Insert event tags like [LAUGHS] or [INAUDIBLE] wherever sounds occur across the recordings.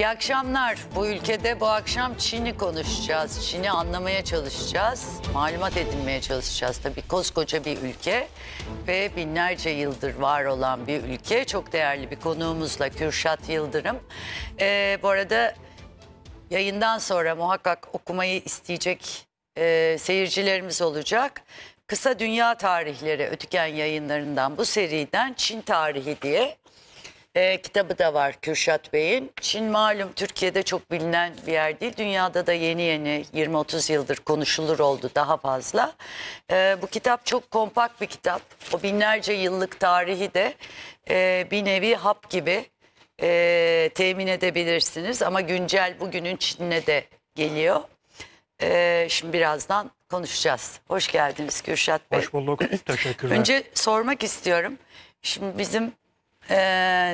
İyi akşamlar. Bu ülkede bu akşam Çin'i konuşacağız. Çin'i anlamaya çalışacağız. Malumat edinmeye çalışacağız. Tabii koskoca bir ülke ve binlerce yıldır var olan bir ülke. Çok değerli bir konuğumuzla Kürşat Yıldırım. Ee, bu arada yayından sonra muhakkak okumayı isteyecek e, seyircilerimiz olacak. Kısa Dünya Tarihleri Ötüken yayınlarından bu seriden Çin tarihi diye e, kitabı da var Kürşat Bey'in. Çin malum Türkiye'de çok bilinen bir yer değil. Dünyada da yeni yeni 20-30 yıldır konuşulur oldu daha fazla. E, bu kitap çok kompakt bir kitap. O binlerce yıllık tarihi de e, bir nevi hap gibi e, temin edebilirsiniz. Ama güncel bugünün Çin'ine de geliyor. E, şimdi birazdan konuşacağız. Hoş geldiniz Kürşat Bey. Hoş bulduk. Teşekkürler. Önce sormak istiyorum. Şimdi bizim e,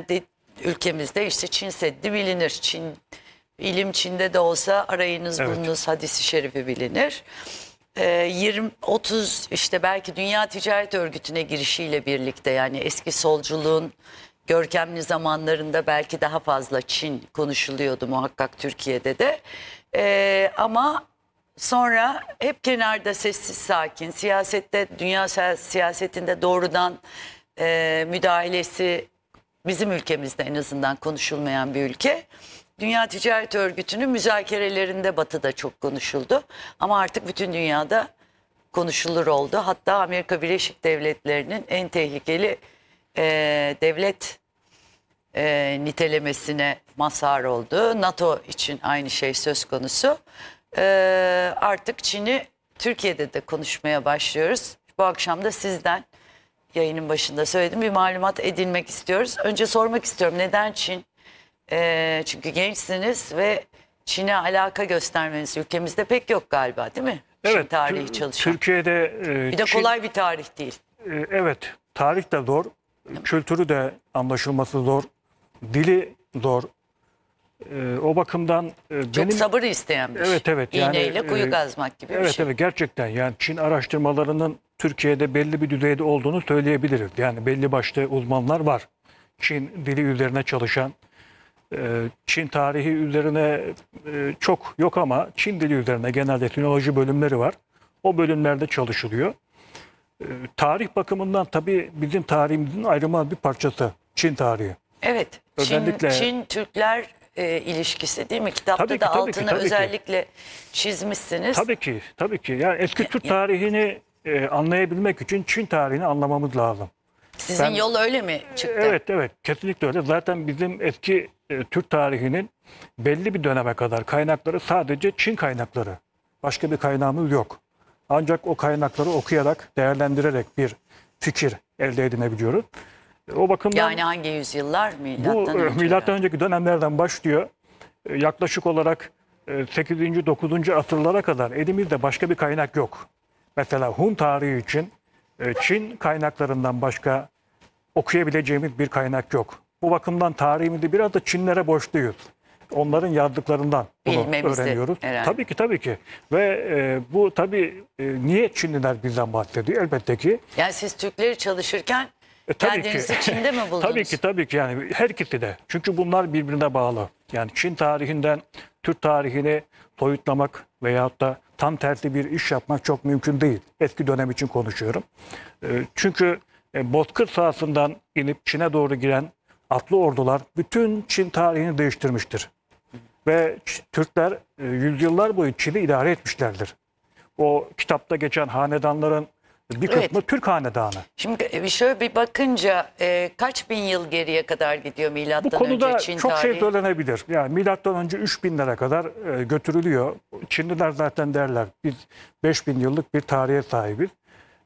de, ülkemizde işte Çin Seddi bilinir. Çin ilim Çin'de de olsa arayınız evet. bulunuz hadisi şerifi bilinir. E, 20 30 işte belki Dünya Ticaret Örgütü'ne girişiyle birlikte yani eski solculuğun görkemli zamanlarında belki daha fazla Çin konuşuluyordu muhakkak Türkiye'de de. E, ama sonra hep kenarda sessiz sakin siyasette dünya siyasetinde doğrudan e, müdahalesi bizim ülkemizde en azından konuşulmayan bir ülke. Dünya Ticaret Örgütü'nün müzakerelerinde batıda çok konuşuldu. Ama artık bütün dünyada konuşulur oldu. Hatta Amerika Birleşik Devletleri'nin en tehlikeli e, devlet e, nitelemesine mazhar oldu. NATO için aynı şey söz konusu. E, artık Çin'i Türkiye'de de konuşmaya başlıyoruz. Bu akşam da sizden yayının başında söyledim. Bir malumat edinmek istiyoruz. Önce sormak istiyorum neden Çin? E, çünkü gençsiniz ve Çin'e alaka göstermeniz ülkemizde pek yok galiba değil mi? Evet. Çin tarihi çalışan. Türkiye'de... E, bir de Çin, kolay bir tarih değil. E, evet. Tarih de zor. Kültürü de anlaşılması zor. Dili zor. Ee, o bakımdan e, Çok sabır isteyen bir şey. Evet evet yani İğneyle kuyu e, kazmak gibi bir şey. evet gerçekten yani Çin araştırmalarının Türkiye'de belli bir düzeyde olduğunu söyleyebiliriz. Yani belli başta uzmanlar var. Çin dili üzerine çalışan, e, Çin tarihi üzerine e, çok yok ama Çin dili üzerine genelde etnoloji bölümleri var. O bölümlerde çalışılıyor. Tarih bakımından tabii bizim tarihimizin ayrılmaz bir parçası Çin tarihi. Evet. Özellikle- Çin, Çin Türkler e, ilişkisi değil mi? Kitapta tabii ki, da tabii altını ki, tabii özellikle ki. çizmişsiniz. Tabii ki, tabii ki. Yani eski Türk tarihini e, anlayabilmek için Çin tarihini anlamamız lazım. Sizin ben, yol öyle mi çıktı? Evet, evet. Kesinlikle öyle. Zaten bizim eski e, Türk tarihinin belli bir döneme kadar kaynakları sadece Çin kaynakları. Başka bir kaynağımız yok. Ancak o kaynakları okuyarak, değerlendirerek bir fikir elde edinebiliyoruz. O bakımdan yani hangi yüzyıllar milattan bu, e, önce milattan önceki dönemlerden başlıyor. E, yaklaşık olarak 8. E, 9. asırlara kadar elimizde başka bir kaynak yok. Mesela Hun tarihi için Çin kaynaklarından başka okuyabileceğimiz bir kaynak yok. Bu bakımdan tarihimizi biraz da Çinlere borçluyuz. Onların yazdıklarından bunu Bilmemizi öğreniyoruz. Herhalde. Tabii ki tabii ki. Ve e, bu tabii e, niye Çinliler bizden bahsediyor? Elbette ki. Yani siz Türkleri çalışırken e, tabii Kendinizi ki. Çin'de mi [LAUGHS] buldunuz? tabii ki tabii ki yani her kitlede. Çünkü bunlar birbirine bağlı. Yani Çin tarihinden Türk tarihini soyutlamak veyahut da tam tersi bir iş yapmak çok mümkün değil. Eski dönem için konuşuyorum. E, çünkü e, Bozkır sahasından inip Çin'e doğru giren atlı ordular bütün Çin tarihini değiştirmiştir. Ve Türkler e, yüzyıllar boyu Çin'i idare etmişlerdir. O kitapta geçen hanedanların bir kısmı evet. Türk Hanedanı. Şimdi e, şöyle bir bakınca e, kaç bin yıl geriye kadar gidiyor milattan önce Çin Bu konuda çok şey tarihi? şey söylenebilir. Yani milattan önce 3 binlere kadar e, götürülüyor. Çinliler zaten derler biz 5 bin yıllık bir tarihe sahibiz.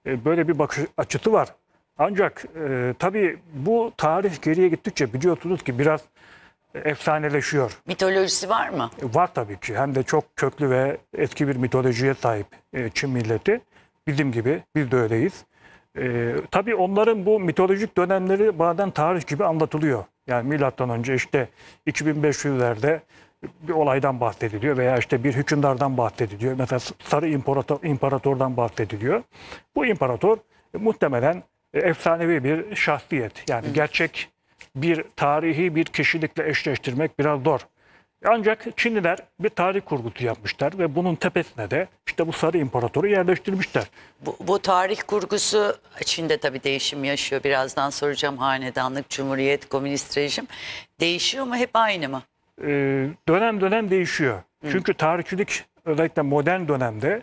E, böyle bir bakış açıtı var. Ancak e, tabii bu tarih geriye gittikçe biliyorsunuz ki biraz e, efsaneleşiyor. Mitolojisi var mı? E, var tabii ki. Hem de çok köklü ve eski bir mitolojiye sahip Çin milleti. Bizim gibi biz de öyleyiz. Ee, tabii onların bu mitolojik dönemleri bazen tarih gibi anlatılıyor. Yani milattan önce işte 2500'lerde bir olaydan bahsediliyor veya işte bir hükümdardan bahsediliyor. Mesela Sarı imparator, imparatordan bahsediliyor. Bu imparator muhtemelen efsanevi bir şahsiyet. Yani gerçek bir tarihi bir kişilikle eşleştirmek biraz zor. Ancak Çinliler bir tarih kurgusu yapmışlar ve bunun tepesine de işte bu Sarı İmparatoru yerleştirmişler. Bu, bu tarih kurgusu Çin'de tabii değişim yaşıyor. Birazdan soracağım hanedanlık, cumhuriyet, komünist rejim. Değişiyor mu hep aynı mı? Ee, dönem dönem değişiyor. Hı. Çünkü tarihçilik özellikle modern dönemde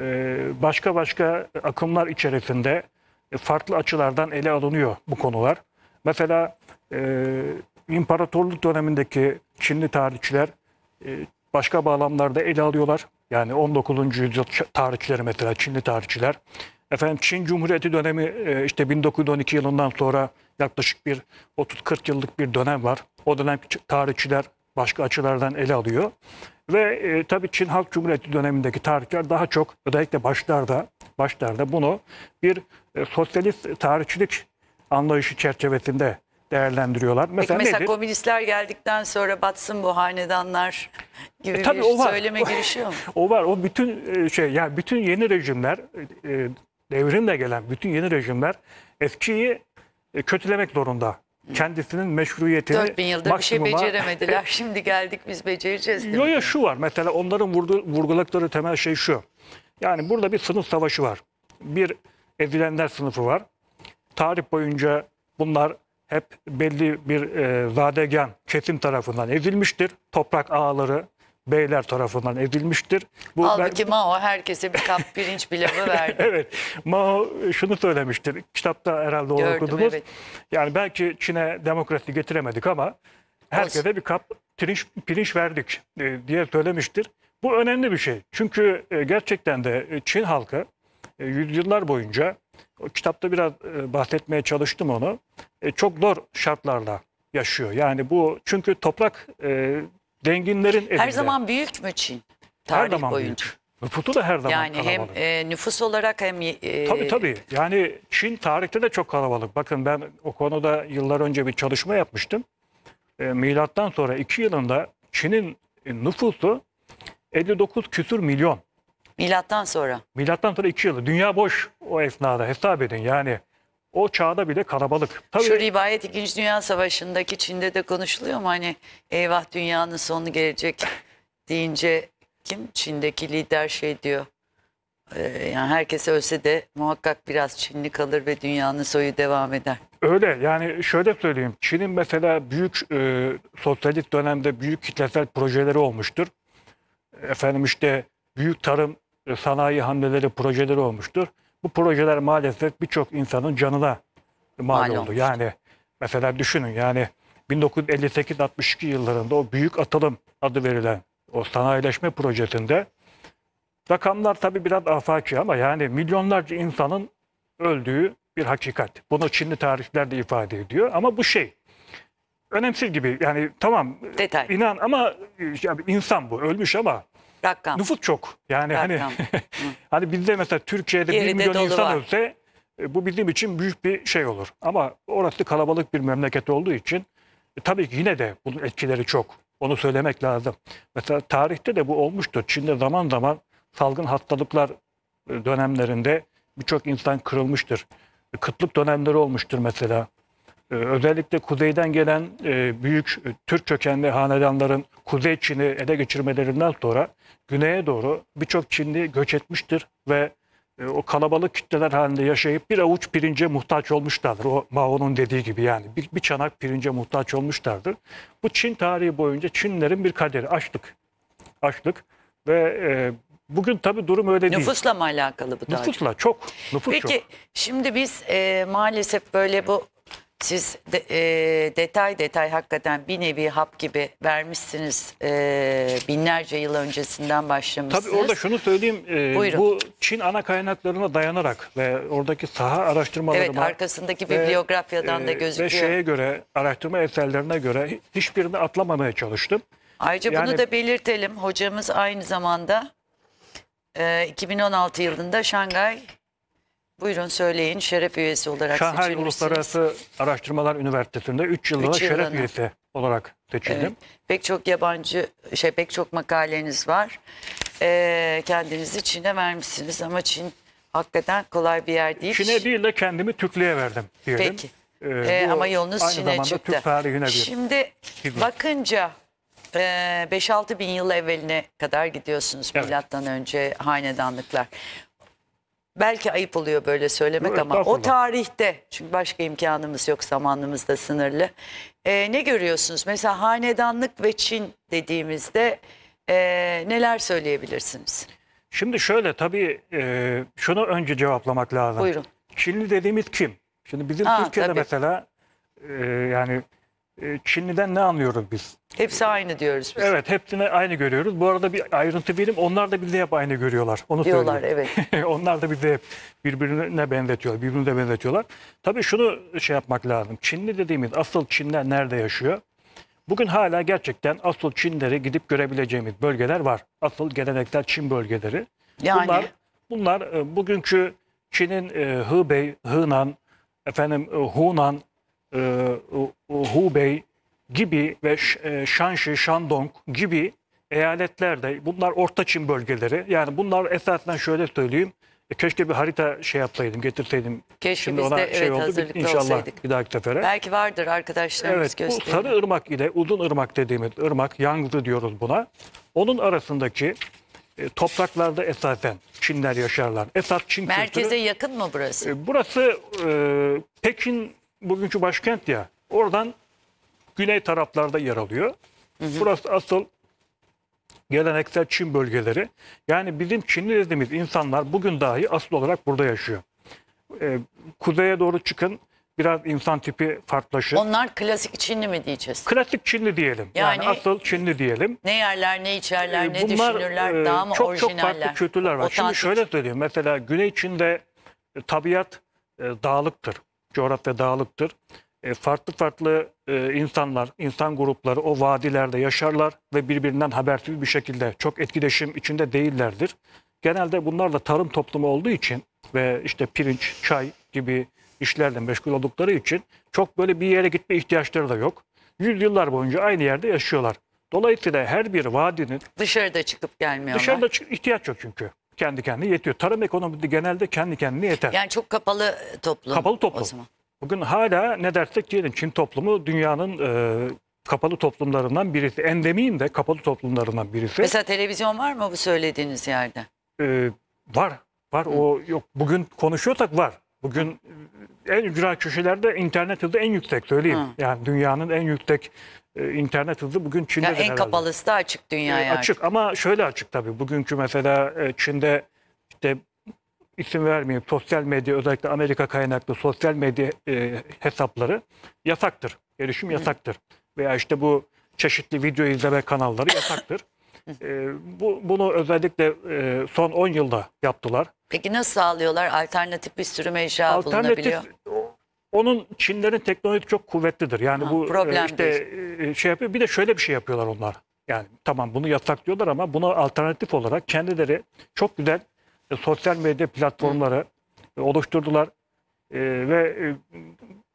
e, başka başka akımlar içerisinde farklı açılardan ele alınıyor bu konular. Mesela e, imparatorluk dönemindeki Çinli tarihçiler e, başka bağlamlarda ele alıyorlar. Yani 19. yüzyıl tarihçileri mesela Çinli tarihçiler. Efendim Çin Cumhuriyeti dönemi e, işte 1912 yılından sonra yaklaşık bir 30-40 yıllık bir dönem var. O dönem tarihçiler başka açılardan ele alıyor. Ve e, tabii Çin Halk Cumhuriyeti dönemindeki tarihçiler daha çok özellikle başlarda başlarda bunu bir e, sosyalist tarihçilik anlayışı çerçevesinde değerlendiriyorlar. Mesela, Peki mesela nedir? komünistler geldikten sonra batsın bu hanedanlar gibi e, tabii bir o var. söyleme girişiyor mu? [LAUGHS] o var. O bütün e, şey yani bütün yeni rejimler e, devrimle gelen bütün yeni rejimler eskiyi e, kötülemek zorunda kendisinin meşruiyetini 4000 yılda maksimuma... bir şey beceremediler. [LAUGHS] Şimdi geldik biz becereceğiz. Yok yok şu var. Mesela onların vurdu, vurguladıkları temel şey şu. Yani burada bir sınıf savaşı var. Bir ezilenler sınıfı var. Tarih boyunca bunlar hep belli bir e, zadegan kesim tarafından ezilmiştir, Toprak ağları beyler tarafından ezilmiştir. Bu Halbuki ben... Mao herkese bir kap pirinç pilavı [LAUGHS] verdi. evet. Mao şunu söylemiştir. Kitapta herhalde onu Gördüm, okudunuz. Evet. Yani belki Çin'e demokrasi getiremedik ama herkese bir kap pirinç, pirinç verdik e, diye söylemiştir. Bu önemli bir şey. Çünkü e, gerçekten de Çin halkı e, yüzyıllar boyunca o kitapta biraz e, bahsetmeye çalıştım onu. E, çok zor şartlarla yaşıyor. Yani bu çünkü toprak e, zenginlerin elinde. Her zaman büyük mü Çin? Tarih her zaman boyunca. büyük. Nüfusu da her zaman yani kalabalık. hem e, nüfus olarak hem... E, tabii tabii. Yani Çin tarihte de çok kalabalık. Bakın ben o konuda yıllar önce bir çalışma yapmıştım. E, milattan sonra 2 yılında Çin'in e, nüfusu 59 küsur milyon. Milattan sonra. Milattan sonra iki yıl. Dünya boş o esnada hesap edin yani. O çağda bile kalabalık. Tabii, Şu rivayet 2. Dünya Savaşı'ndaki Çin'de de konuşuluyor mu? Hani eyvah dünyanın sonu gelecek [LAUGHS] deyince kim? Çin'deki lider şey diyor. Ee, yani herkes ölse de muhakkak biraz Çinli kalır ve dünyanın soyu devam eder. Öyle yani şöyle söyleyeyim. Çin'in mesela büyük e, sosyalist dönemde büyük kitlesel projeleri olmuştur. Efendim işte büyük tarım e, sanayi hamleleri, projeleri olmuştur. Bu projeler maalesef birçok insanın canına mal, mal oldu. Olmuş. Yani mesela düşünün yani 1958-62 yıllarında o büyük atılım adı verilen o sanayileşme projesinde rakamlar tabii biraz afaki ama yani milyonlarca insanın öldüğü bir hakikat. Bunu Çinli tarihçiler de ifade ediyor ama bu şey önemsiz gibi yani tamam Detay. inan ama e, insan bu ölmüş ama Rakam. Nüfus çok. Yani hani Rakam. hani [LAUGHS] hani bizde mesela Türkiye'de Geride 1 milyon insan var. ölse e, bu bizim için büyük bir şey olur. Ama orası kalabalık bir memleket olduğu için e, tabii ki yine de bunun etkileri çok. Onu söylemek lazım. Mesela tarihte de bu olmuştur. Çin'de zaman zaman salgın hastalıklar e, dönemlerinde birçok insan kırılmıştır. E, kıtlık dönemleri olmuştur mesela. Ee, özellikle kuzeyden gelen e, büyük e, Türk kökenli hanedanların Kuzey Çin'i ele geçirmelerinden sonra güneye doğru birçok Çinli göç etmiştir ve e, o kalabalık kütleler halinde yaşayıp bir avuç pirince muhtaç olmuşlardır. O Mao'nun dediği gibi yani bir, bir çanak pirince muhtaç olmuşlardır. Bu Çin tarihi boyunca Çinlerin bir kaderi açlık. Açlık ve e, bugün tabii durum öyle değil. Nüfusla mı alakalı bu da? Nüfusla çok. Nüfus Peki çok. şimdi biz e, maalesef böyle bu siz de, e, detay detay hakikaten bir nevi hap gibi vermişsiniz. E, binlerce yıl öncesinden başlamışsınız. Tabii orada şunu söyleyeyim. E, Buyurun. Bu Çin ana kaynaklarına dayanarak ve oradaki saha araştırmalarına... Evet arkasındaki ve, bibliografyadan e, da gözüküyor. Ve şeye göre, araştırma eserlerine göre hiçbirini atlamamaya çalıştım. Ayrıca yani, bunu da belirtelim. Hocamız aynı zamanda e, 2016 yılında Şangay Buyurun söyleyin şeref üyesi olarak Şanghay Uluslararası Araştırmalar Üniversitesi'nde 3 yıllığına üç şeref yılına. üyesi olarak seçildim. Evet. Pek çok yabancı şey pek çok makaleniz var. Ee, kendinizi Çin'e vermişsiniz ama Çin hakikaten kolay bir yer değil. Çin'e değil de kendimi Türklüğe verdim diyelim. Peki. Ee, ee, ama yolunuz Çin'e çıktı. Türk tarihine bir Şimdi hizmet. bakınca 5-6 e, bin yıl evveline kadar gidiyorsunuz evet. milattan önce hanedanlıklar. Belki ayıp oluyor böyle söylemek evet, ama o tarihte çünkü başka imkanımız yok zamanımız da sınırlı. Ee, ne görüyorsunuz? Mesela hanedanlık ve Çin dediğimizde e, neler söyleyebilirsiniz? Şimdi şöyle tabii e, şunu önce cevaplamak lazım. Buyurun. Çinli dediğimiz kim? Şimdi bizim Aa, Türkiye'de tabii. mesela e, yani e, Çinli'den ne anlıyoruz biz? Hepsi aynı diyoruz biz. Evet hepsini aynı görüyoruz. Bu arada bir ayrıntı vereyim. Onlar da bizi hep aynı görüyorlar. Onu Diyorlar söyleyeyim. evet. [LAUGHS] Onlar da bizi hep birbirine benzetiyorlar, birbirine benzetiyorlar. Tabii şunu şey yapmak lazım. Çinli dediğimiz asıl Çinler nerede yaşıyor? Bugün hala gerçekten asıl Çinleri gidip görebileceğimiz bölgeler var. Asıl geleneksel Çin bölgeleri. Yani? Bunlar, bunlar e, bugünkü Çin'in e, Hubei, Hunan, efendim e, Hunan, e, Hubei gibi ve e, Shanxi, Shandong gibi eyaletlerde bunlar Orta Çin bölgeleri. Yani bunlar esasen şöyle söyleyeyim. E, keşke bir harita şey yapsaydım, getirseydim. Keşke Şimdi biz ona de şey evet, oldu. hazırlıklı İnşallah olsaydık. bir dahaki sefere. Belki vardır arkadaşlarımız evet, gösterir. Bu sarı ırmak ile uzun ırmak dediğimiz ırmak, yangzı diyoruz buna. Onun arasındaki e, topraklarda esasen Çinler yaşarlar. Esas Çin Merkeze kültürü. yakın mı burası? E, burası e, Pekin bugünkü başkent ya. Oradan güney taraflarda yer alıyor. Hı hı. Burası asıl geleneksel Çin bölgeleri. Yani bizim Çinli dediğimiz insanlar bugün dahi asıl olarak burada yaşıyor. Ee, kuzeye doğru çıkın biraz insan tipi farklılaşır. Onlar klasik Çinli mi diyeceğiz? Klasik Çinli diyelim. Yani, yani asıl Çinli diyelim. Ne yerler, ne içerler, ee, ne bunlar, düşünürler, e, daha mı çok, orijinaller? Çok farklı kültürler var. Otantik. Şimdi şöyle söyleyeyim. Mesela Güney Çin'de e, tabiat e, dağlıktır coğrafya dağlıktır. E, farklı farklı e, insanlar, insan grupları o vadilerde yaşarlar ve birbirinden habersiz bir şekilde çok etkileşim içinde değillerdir. Genelde bunlar da tarım toplumu olduğu için ve işte pirinç, çay gibi işlerle meşgul oldukları için çok böyle bir yere gitme ihtiyaçları da yok. Yüzyıllar boyunca aynı yerde yaşıyorlar. Dolayısıyla her bir vadinin... Dışarıda çıkıp gelmiyorlar. Dışarıda çık ihtiyaç yok çünkü kendi kendine yetiyor. Tarım ekonomisi genelde kendi kendine yeter. Yani çok kapalı toplum. Kapalı toplum. O zaman. Bugün hala ne dersek diyelim Çin toplumu dünyanın e, kapalı toplumlarından birisi. Endemiyim de kapalı toplumlarından birisi. Mesela televizyon var mı bu söylediğiniz yerde? E, var. Var. Hı. O yok. Bugün konuşuyorsak var. Bugün en ücra köşelerde internet hızı en yüksek söyleyeyim. Hı. Yani dünyanın en yüksek e, internet hızı bugün Çin'de yani en herhalde. kapalısı da açık dünyaya. E, açık ama şöyle açık tabii. Bugünkü mesela e, Çin'de işte isim vermeyeyim sosyal medya özellikle Amerika kaynaklı sosyal medya e, hesapları yasaktır. Gelişim yasaktır. Hı. Veya işte bu çeşitli video izleme kanalları yasaktır. e, bu bunu özellikle e, son 10 yılda yaptılar. Peki nasıl sağlıyorlar? Alternatif bir sürü eşya Alternatif, bulunabiliyor. Onun Çinlerin teknolojisi çok kuvvetlidir. Yani ha, bu e, problem işte değil. E, şey yapıyor. Bir de şöyle bir şey yapıyorlar onlar. Yani tamam bunu yasaklıyorlar ama buna alternatif olarak kendileri çok güzel e, sosyal medya platformları Hı. E, oluşturdular e, ve e,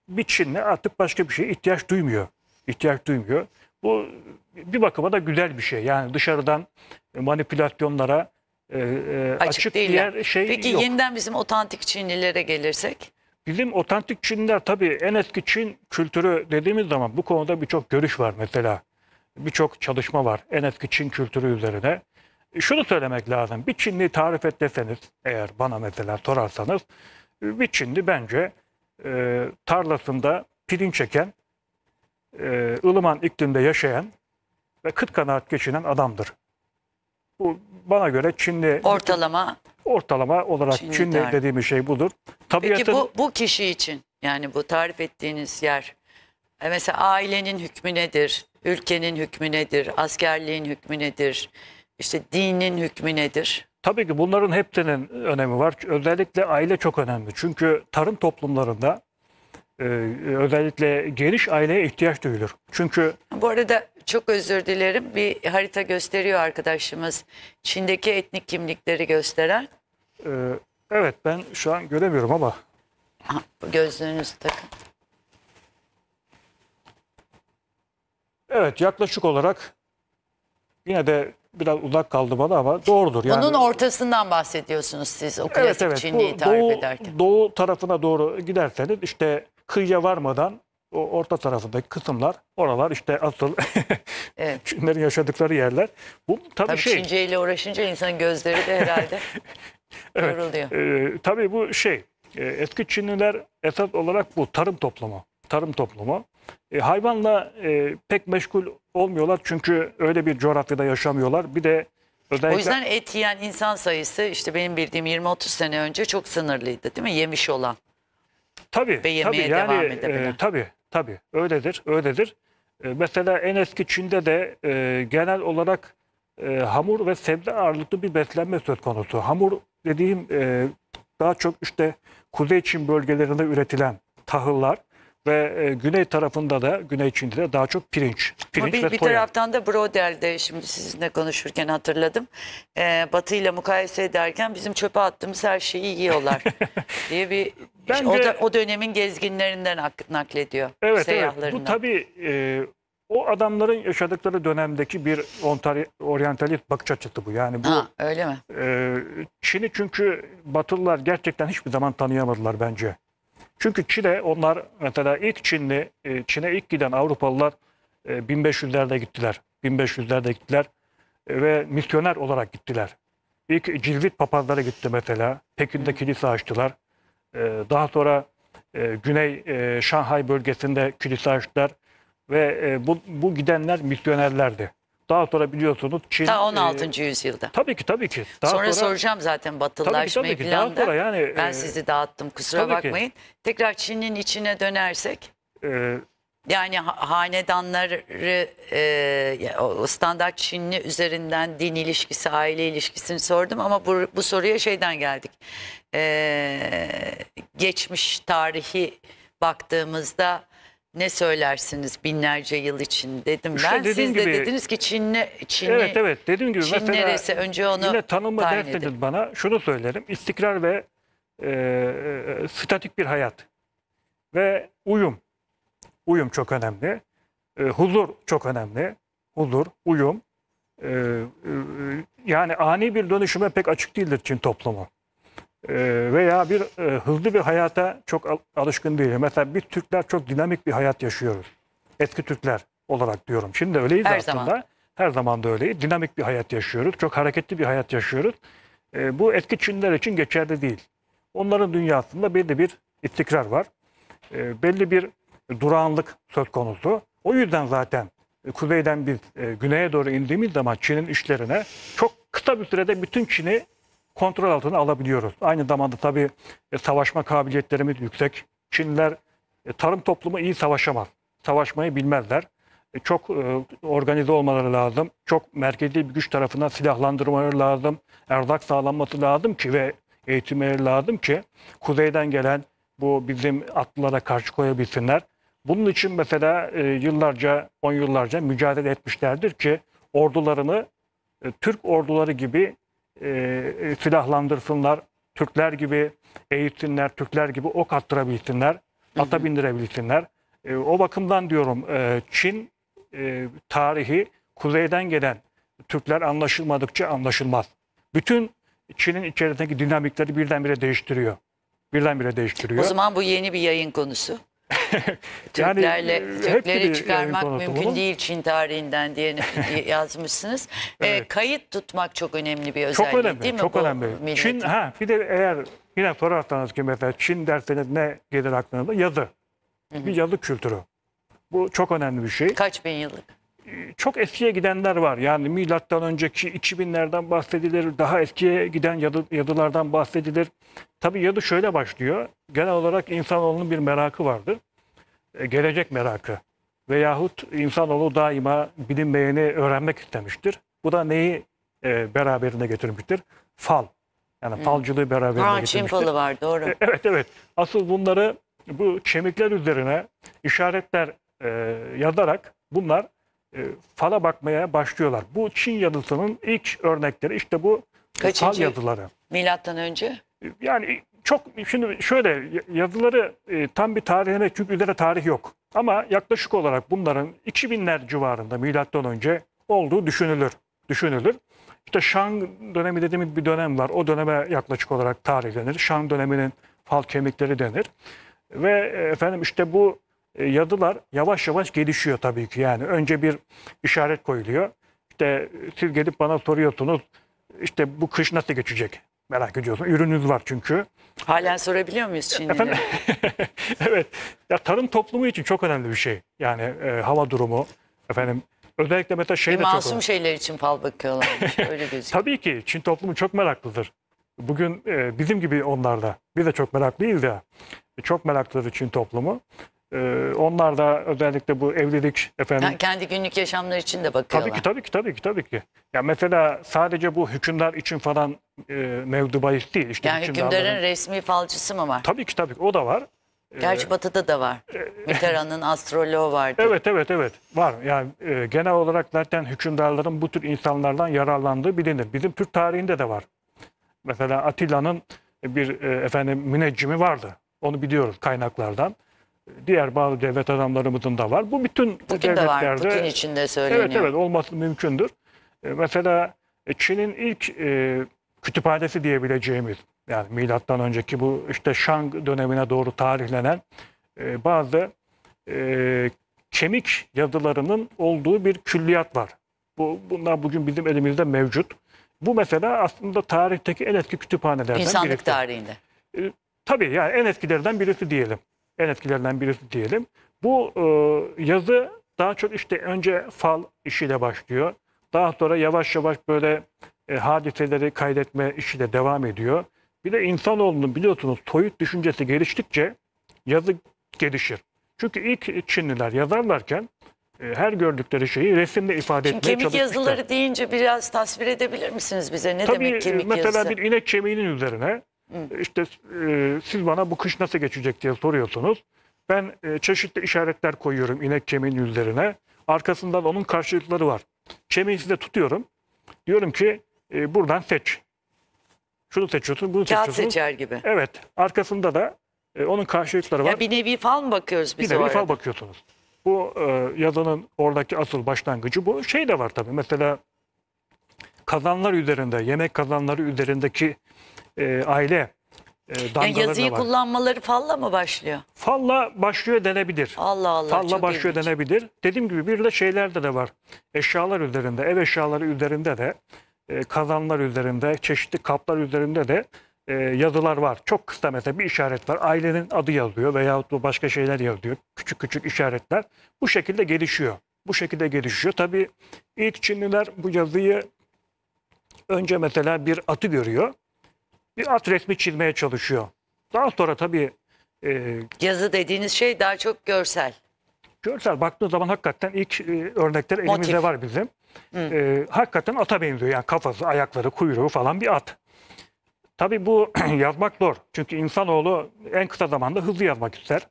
bir Çinli artık başka bir şeye ihtiyaç duymuyor. İhtiyaç duymuyor. Bu bir bakıma da güzel bir şey. Yani dışarıdan manipülasyonlara ee, e, açık, açık değil. Diğer yani. şey Peki yok. yeniden bizim otantik Çinlilere gelirsek? Bizim otantik Çinliler tabii en eski Çin kültürü dediğimiz zaman bu konuda birçok görüş var mesela. Birçok çalışma var en eski Çin kültürü üzerine. Şunu söylemek lazım. Bir Çinli tarif et deseniz eğer bana mesela sorarsanız bir Çinli bence e, tarlasında pirinç çeken, e, ılıman iklimde yaşayan ve kıt kanaat geçinen adamdır. Bu bana göre Çinli ortalama ortalama olarak Çinli, Çinli tarif. şey budur. Tabiatın, Peki bu, bu kişi için yani bu tarif ettiğiniz yer e, mesela ailenin hükmü nedir? Ülkenin hükmü nedir? Askerliğin hükmü nedir? İşte dinin hükmü nedir? Tabii ki bunların hepsinin önemi var. Özellikle aile çok önemli. Çünkü tarım toplumlarında e, özellikle geniş aileye ihtiyaç duyulur. Çünkü Bu arada çok özür dilerim. Bir harita gösteriyor arkadaşımız. Çin'deki etnik kimlikleri gösteren. E, evet ben şu an göremiyorum ama Aha, Gözlüğünüzü takın. evet yaklaşık olarak yine de biraz uzak kaldı bana ama doğrudur. Yani, Onun ortasından bahsediyorsunuz siz o klasik Çinliyi bu tarif doğu, ederken. doğu tarafına doğru giderseniz işte kıyıya varmadan o orta tarafındaki kısımlar oralar işte asıl [LAUGHS] evet. Çinlerin yaşadıkları yerler. Bu tabii, tabii şey. Çince ile uğraşınca insan gözleri de herhalde [LAUGHS] evet. yoruluyor. Ee, tabii bu şey e, eski Çinliler esas olarak bu tarım toplumu. Tarım toplumu. E, hayvanla e, pek meşgul olmuyorlar çünkü öyle bir coğrafyada yaşamıyorlar. Bir de Özellikle... O yüzden et yiyen insan sayısı işte benim bildiğim 20-30 sene önce çok sınırlıydı değil mi? Yemiş olan. Tabii. Ve tabii, devam yani, edebilen. E, tabii, tabii. Öyledir, öyledir. E, mesela en eski Çin'de de e, genel olarak e, hamur ve sebze ağırlıklı bir beslenme söz konusu. Hamur dediğim e, daha çok işte Kuzey Çin bölgelerinde üretilen tahıllar, ve e, güney tarafında da güney Çin'de de daha çok pirinç. pirinç Ama bir, ve bir taraftan da Brodel'de şimdi sizinle konuşurken hatırladım. E, batı ile mukayese ederken bizim çöpe attığımız her şeyi yiyorlar [LAUGHS] diye bir Bence, o, da, o dönemin gezginlerinden naklediyor. Evet, evet. bu tabii e, o adamların yaşadıkları dönemdeki bir oryantalist bakış açısı bu. Yani bu ha, öyle mi? E, Çin'i çünkü Batılılar gerçekten hiçbir zaman tanıyamadılar bence. Çünkü Çin'e onlar mesela ilk Çinli, e, Çin'e ilk giden Avrupalılar 1500'lerde e, gittiler. 1500'lerde gittiler e, ve misyoner olarak gittiler. İlk Cilvit papazları gitti mesela. Pekin'de kilise açtılar. Daha sonra Güney Şanghay bölgesinde kilise açtılar. Ve bu, bu gidenler misyonerlerdi. Daha sonra biliyorsunuz Çin... Ta 16. E, yüzyılda. Tabii ki tabii ki. Daha sonra, sonra soracağım zaten batılılaşmayı tabii tabii ki. Daha yani, ben e, sizi dağıttım kusura bakmayın. Ki. Tekrar Çin'in içine dönersek... E, yani hanedanları e, standart Çinli üzerinden din ilişkisi, aile ilişkisini sordum ama bu, bu soruya şeyden geldik. E, geçmiş tarihi baktığımızda ne söylersiniz binlerce yıl için dedim işte ben. Siz gibi, de dediniz ki Çinli, Çinli Evet evet dediğim gibi Çin mesela neresi? Önce onu yine tanımı derseniz bana şunu söylerim. İstikrar ve e, e, statik bir hayat ve uyum. Uyum çok önemli. E, huzur çok önemli. Huzur, uyum. E, e, e yani ani bir dönüşüme pek açık değildir Çin toplumu. Ee, veya bir e, hızlı bir hayata çok alışkın değil. Mesela biz Türkler çok dinamik bir hayat yaşıyoruz. Eski Türkler olarak diyorum. Şimdi de öyleyiz Her aslında. Zaman. Her zaman da öyleyiz. Dinamik bir hayat yaşıyoruz. Çok hareketli bir hayat yaşıyoruz. Ee, bu eski Çinler için geçerli değil. Onların dünyasında belli bir istikrar var. Ee, belli bir durağanlık söz konusu. O yüzden zaten e, kuzeyden biz e, güneye doğru indiğimiz zaman Çin'in işlerine çok kısa bir sürede bütün Çin'i kontrol altına alabiliyoruz. Aynı zamanda tabii e, savaşma kabiliyetlerimiz yüksek. Çinliler e, tarım toplumu iyi savaşamaz. Savaşmayı bilmezler. E, çok e, organize olmaları lazım. Çok merkezi bir güç tarafından silahlandırmaları lazım. Erzak sağlanması lazım ki ve eğitimleri lazım ki kuzeyden gelen bu bizim atlılara karşı koyabilsinler. Bunun için mesela e, yıllarca, on yıllarca mücadele etmişlerdir ki ordularını e, Türk orduları gibi e, e, silahlandırsınlar. Türkler gibi eğitsinler, Türkler gibi ok attırabilsinler, ata bindirebilsinler. E, o bakımdan diyorum e, Çin e, tarihi kuzeyden gelen Türkler anlaşılmadıkça anlaşılmaz. Bütün Çin'in içerisindeki dinamikleri birdenbire değiştiriyor. Birdenbire değiştiriyor. O zaman bu yeni bir yayın konusu. [LAUGHS] yani Türklerle, e, Türkleri çıkarmak yani mümkün değil Çin tarihinden diye [LAUGHS] yazmışsınız. evet. e, kayıt tutmak çok önemli bir özellik çok önemli, değil mi? Çok önemli. Milletin? Çin, ha, bir de eğer yine sorarsanız ki mesela Çin derseniz ne gelir aklınıza? Yazı. Hı -hı. Bir yazı kültürü. Bu çok önemli bir şey. Kaç bin yıllık? çok eskiye gidenler var. Yani milattan önceki 2000'lerden bahsedilir, daha eskiye giden yadı, yadılardan bahsedilir. Tabii yadı şöyle başlıyor. Genel olarak insanoğlunun bir merakı vardır. E, gelecek merakı. Veyahut insanoğlu daima bilinmeyeni öğrenmek istemiştir. Bu da neyi e, beraberinde getirmiştir? Fal. Yani hmm. falcılığı beraberine ha, getirmiştir. Çin falı var doğru. E, evet evet. Asıl bunları bu kemikler üzerine işaretler e, yazarak bunlar e, fala bakmaya başlıyorlar. Bu Çin yazısının ilk örnekleri işte bu Kaçıncı? fal yazıları. Milattan önce? E, yani çok şimdi şöyle yazıları e, tam bir tarihlemek çünkü üzerine tarih yok. Ama yaklaşık olarak bunların 2000'ler civarında milattan önce olduğu düşünülür. Düşünülür. İşte Shang dönemi dediğimiz bir dönem var. O döneme yaklaşık olarak tarihlenir. Shang döneminin fal kemikleri denir. Ve efendim işte bu e, yadılar yavaş yavaş gelişiyor tabii ki yani. Önce bir işaret koyuluyor. İşte e, siz gelip bana soruyorsunuz işte bu kış nasıl geçecek? Merak ediyorsun. Ürününüz var çünkü. Halen sorabiliyor muyuz Çinli'ne? Efendim, [LAUGHS] evet. Ya tarım toplumu için çok önemli bir şey. Yani e, hava durumu, efendim özellikle mesela şey de masum çok şeyler için fal bakıyorlar [LAUGHS] Öyle gözüküyor. Tabii ki Çin toplumu çok meraklıdır. Bugün e, bizim gibi onlarda. Biz de çok meraklıyız ya. E, çok meraklıdır Çin toplumu. Ee, onlar da özellikle bu evlilik efendim. Yani kendi günlük yaşamları için de bakıyorlar. Tabii ki tabii ki tabii ki tabii ki. Ya mesela sadece bu hükümdar için falan e, mevdu bahis değil. İşte yani hükümdarın resmi falcısı mı var? Tabii ki tabii ki o da var. Ee, Gerçi ee, Batı'da da var. E, [LAUGHS] Mitterrand'ın astroloğu vardı. Evet evet evet var. Yani e, genel olarak zaten hükümdarların bu tür insanlardan yararlandığı bilinir. Bizim Türk tarihinde de var. Mesela Atilla'nın bir e, efendim müneccimi vardı. Onu biliyoruz kaynaklardan diğer bazı devlet adamlarımızın da var. Bu bütün Putin devletlerde... de var, Putin için söyleniyor. Evet evet olması mümkündür. E, mesela e, Çin'in ilk e, kütüphanesi diyebileceğimiz yani milattan önceki bu işte Shang dönemine doğru tarihlenen e, bazı e, kemik yazılarının olduğu bir külliyat var. Bu, bunlar bugün bizim elimizde mevcut. Bu mesela aslında tarihteki en eski kütüphanelerden İnsanlık birisi. İnsanlık tarihinde. E, tabii yani en eskilerden birisi diyelim en etkilerinden birisi diyelim. Bu e, yazı daha çok işte önce fal işiyle başlıyor. Daha sonra yavaş yavaş böyle e, hadiseleri kaydetme işi de devam ediyor. Bir de insanoğlunun biliyorsunuz soyut düşüncesi geliştikçe yazı gelişir. Çünkü ilk Çinliler yazarlarken e, her gördükleri şeyi resimle ifade Şimdi etmeye kemik çalışmışlar. yazıları deyince biraz tasvir edebilir misiniz bize? Ne Tabii, demek kemik e, mesela yazısı? Mesela bir inek kemiğinin üzerine işte e, siz bana bu kış nasıl geçecek diye soruyorsunuz. Ben e, çeşitli işaretler koyuyorum inek kemiğinin üzerine. Arkasından onun karşılıkları var. Kemiği size tutuyorum. Diyorum ki e, buradan seç. Şunu seçiyorsun, bunu Kağıt seçiyorsun. seçer gibi. Evet. Arkasında da e, onun karşılıkları var. Ya bir nevi fal mı bakıyoruz biz Bir nevi fal bakıyorsunuz. Bu e, yazının oradaki asıl başlangıcı bu. Şey de var tabii. Mesela kazanlar üzerinde, yemek kazanları üzerindeki e, aile e, yani yazıyı var. kullanmaları falla mı başlıyor? Falla başlıyor denebilir. Allah Allah. Falla başlıyor ilginç. denebilir. Dediğim gibi bir de şeylerde de var. Eşyalar üzerinde, ev eşyaları üzerinde de, e, kazanlar üzerinde, çeşitli kaplar üzerinde de e, yazılar var. Çok kısa mesela bir işaret var. Ailenin adı yazıyor veyahut da başka şeyler yazıyor. Küçük küçük işaretler. Bu şekilde gelişiyor. Bu şekilde gelişiyor. Tabii ilk Çinliler bu yazıyı önce mesela bir atı görüyor bir at resmi çizmeye çalışıyor. Daha sonra tabii... E, Yazı dediğiniz şey daha çok görsel. Görsel baktığınız zaman hakikaten ilk e, örnekler elimizde var bizim. E, hakikaten ata benziyor. Yani kafası, ayakları, kuyruğu falan bir at. Tabii bu [CLEARS THROAT] yazmak zor. Çünkü insanoğlu en kısa zamanda hızlı yazmak ister.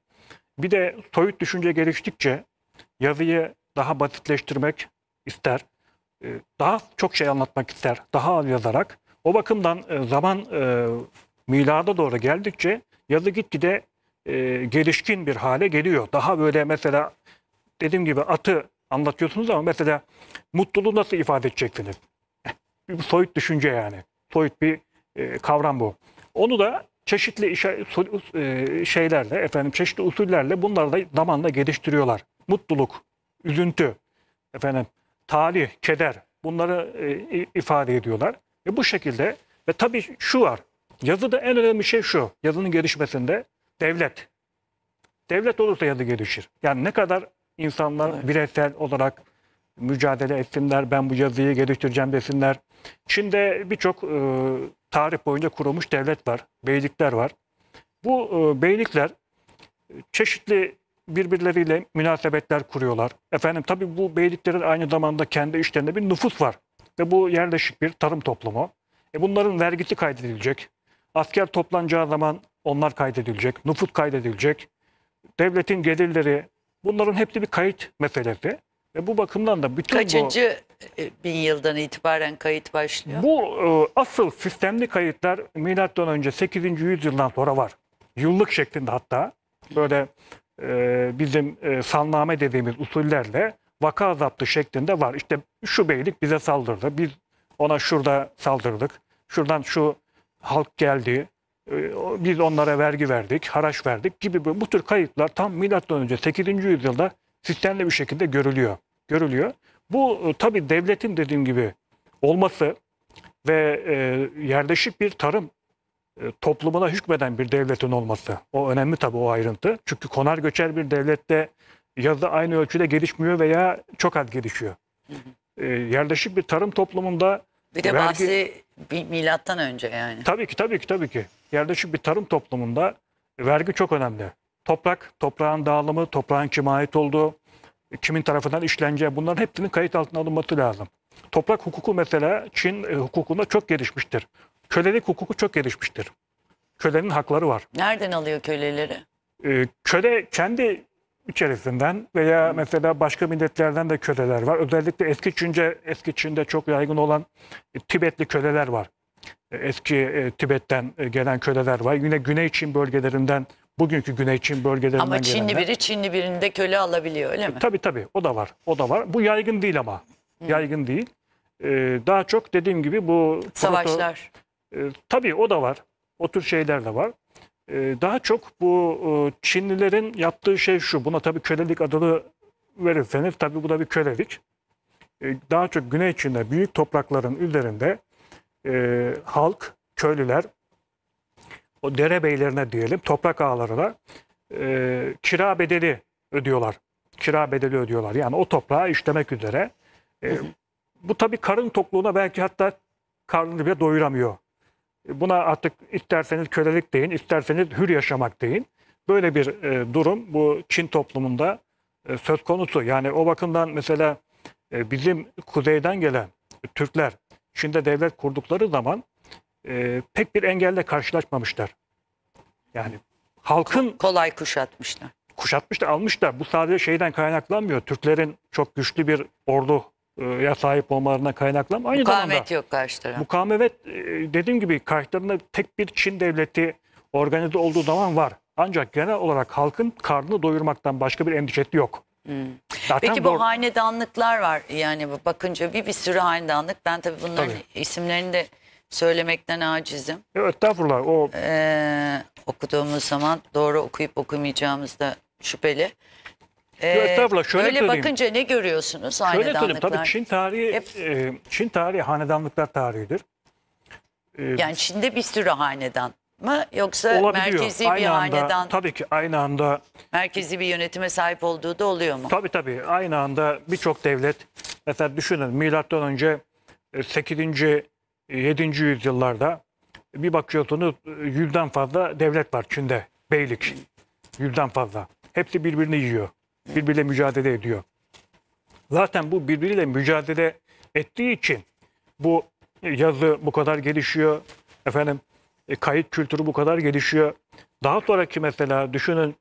Bir de soyut düşünce geliştikçe yazıyı daha basitleştirmek ister. E, daha çok şey anlatmak ister. Daha az yazarak. O bakımdan e, zaman e, milada doğru geldikçe yazı gitgide e, gelişkin bir hale geliyor. Daha böyle mesela dediğim gibi atı anlatıyorsunuz ama mesela mutluluğu nasıl ifade edeceksiniz? [LAUGHS] soyut düşünce yani. Soyut bir kavram bu. Onu da çeşitli şeylerle, efendim çeşitli usullerle bunları da zamanla geliştiriyorlar. Mutluluk, üzüntü, efendim talih, keder bunları ifade ediyorlar. E bu şekilde ve tabii şu var. Yazıda en önemli şey şu. Yazının gelişmesinde devlet. Devlet olursa yazı gelişir. Yani ne kadar insanlar evet. bireysel olarak mücadele etsinler, ben bu yazıyı geliştireceğim desinler. Çin'de birçok e, tarih boyunca kurulmuş devlet var, beylikler var. Bu e, beylikler e, çeşitli birbirleriyle münasebetler kuruyorlar. Efendim tabii bu beyliklerin aynı zamanda kendi işlerinde bir nüfus var. Ve bu yerleşik bir tarım toplumu. E bunların vergisi kaydedilecek. Asker toplanacağı zaman onlar kaydedilecek. Nüfus kaydedilecek. Devletin gelirleri bunların hepsi bir kayıt meselesi. Ve bu bakımdan da bütün Kaçıncı bu... E, bin yıldan itibaren kayıt başlıyor? Bu e, asıl sistemli kayıtlar MÖ 8. yüzyıldan sonra var. Yıllık şeklinde hatta böyle e, bizim e, sanname dediğimiz usullerle vaka zaptı şeklinde var. İşte şu beylik bize saldırdı. Biz ona şurada saldırdık. Şuradan şu halk geldi. Ee, biz onlara vergi verdik, haraç verdik gibi bu tür kayıtlar tam milattan önce 8. yüzyılda sistemli bir şekilde görülüyor. Görülüyor. Bu e, tabi devletin dediğim gibi olması ve e, yerleşik bir tarım e, toplumuna hükmeden bir devletin olması. O önemli tabi o ayrıntı. Çünkü konar göçer bir devlette ya da aynı ölçüde gelişmiyor veya çok az gelişiyor. Hı hı. E, yerleşik bir tarım toplumunda bir de vergi... bahsi milattan önce yani. Tabii ki tabii ki tabii ki. Yerleşik bir tarım toplumunda vergi çok önemli. Toprak, toprağın dağılımı, toprağın kime ait olduğu, kimin tarafından işleneceği bunların hepsinin kayıt altına alınması lazım. Toprak hukuku mesela Çin e, hukukunda çok gelişmiştir. Kölelik hukuku çok gelişmiştir. Kölenin hakları var. Nereden alıyor köleleri? Ee, köle kendi içerisinden veya mesela başka milletlerden de köleler var. Özellikle eski Çince, eski Çin'de çok yaygın olan e, Tibetli köleler var. E, eski e, Tibet'ten gelen köleler var. Yine Güney Çin bölgelerinden, bugünkü Güney Çin bölgelerinden Ama Çinli gelenler. biri Çinli birinde köle alabiliyor öyle mi? E, tabii tabii o da var. O da var. Bu yaygın değil ama. Yaygın değil. daha çok dediğim gibi bu... Savaşlar. Proto, tabii o da var. O tür şeyler de var. Ee, daha çok bu e, Çinlilerin yaptığı şey şu. Buna tabii kölelik adını verir Tabii bu da bir kölelik. Ee, daha çok Güney Çin'de büyük toprakların üzerinde e, halk, köylüler, o derebeylerine diyelim toprak ağlarına e, kira bedeli ödüyorlar. Kira bedeli ödüyorlar. Yani o toprağı işlemek üzere. Bu tabii karın tokluğuna belki hatta karnını bile doyuramıyor Buna artık isterseniz kölelik deyin, isterseniz hür yaşamak deyin. Böyle bir e, durum bu Çin toplumunda e, söz konusu. Yani o bakımdan mesela e, bizim kuzeyden gelen Türkler Çin'de devlet kurdukları zaman e, pek bir engelle karşılaşmamışlar. Yani halkın... Kolay kuşatmışlar. Kuşatmışlar, almışlar. Bu sadece şeyden kaynaklanmıyor. Türklerin çok güçlü bir ordu e, ya sahip olmalarına kaynaklan. Aynı mukavemet zamanda, yok karşı taraf. Mukavemet e, dediğim gibi karşılarında tek bir Çin devleti organize olduğu zaman var. Ancak genel olarak halkın karnını doyurmaktan başka bir endişesi yok. Hmm. Peki bu doğru... hanedanlıklar var yani bakınca bir bir sürü hanedanlık. Ben tabii bunların tabii. isimlerini de söylemekten acizim. Evet estağfurullah. O... Ee, okuduğumuz zaman doğru okuyup okumayacağımız da şüpheli. Ee, Estağfurullah şöyle öyle bakınca ne görüyorsunuz Şöyle söyleyeyim tabii Çin tarihi Hep... E, Çin tarihi hanedanlıklar tarihidir. E, yani Çin'de bir sürü hanedan mı yoksa olabiliyor. merkezi aynı bir anda, hanedan? Tabii ki aynı anda. Merkezi bir yönetime sahip olduğu da oluyor mu? Tabii tabii aynı anda birçok devlet mesela düşünün milattan önce 8. E, 7. E, yüzyıllarda bir bakıyorsunuz yüzden fazla devlet var Çin'de beylik yüzden fazla. Hepsi birbirini yiyor birbiriyle mücadele ediyor. Zaten bu birbiriyle mücadele ettiği için bu e, yazı bu kadar gelişiyor. Efendim e, kayıt kültürü bu kadar gelişiyor. Daha sonraki mesela düşünün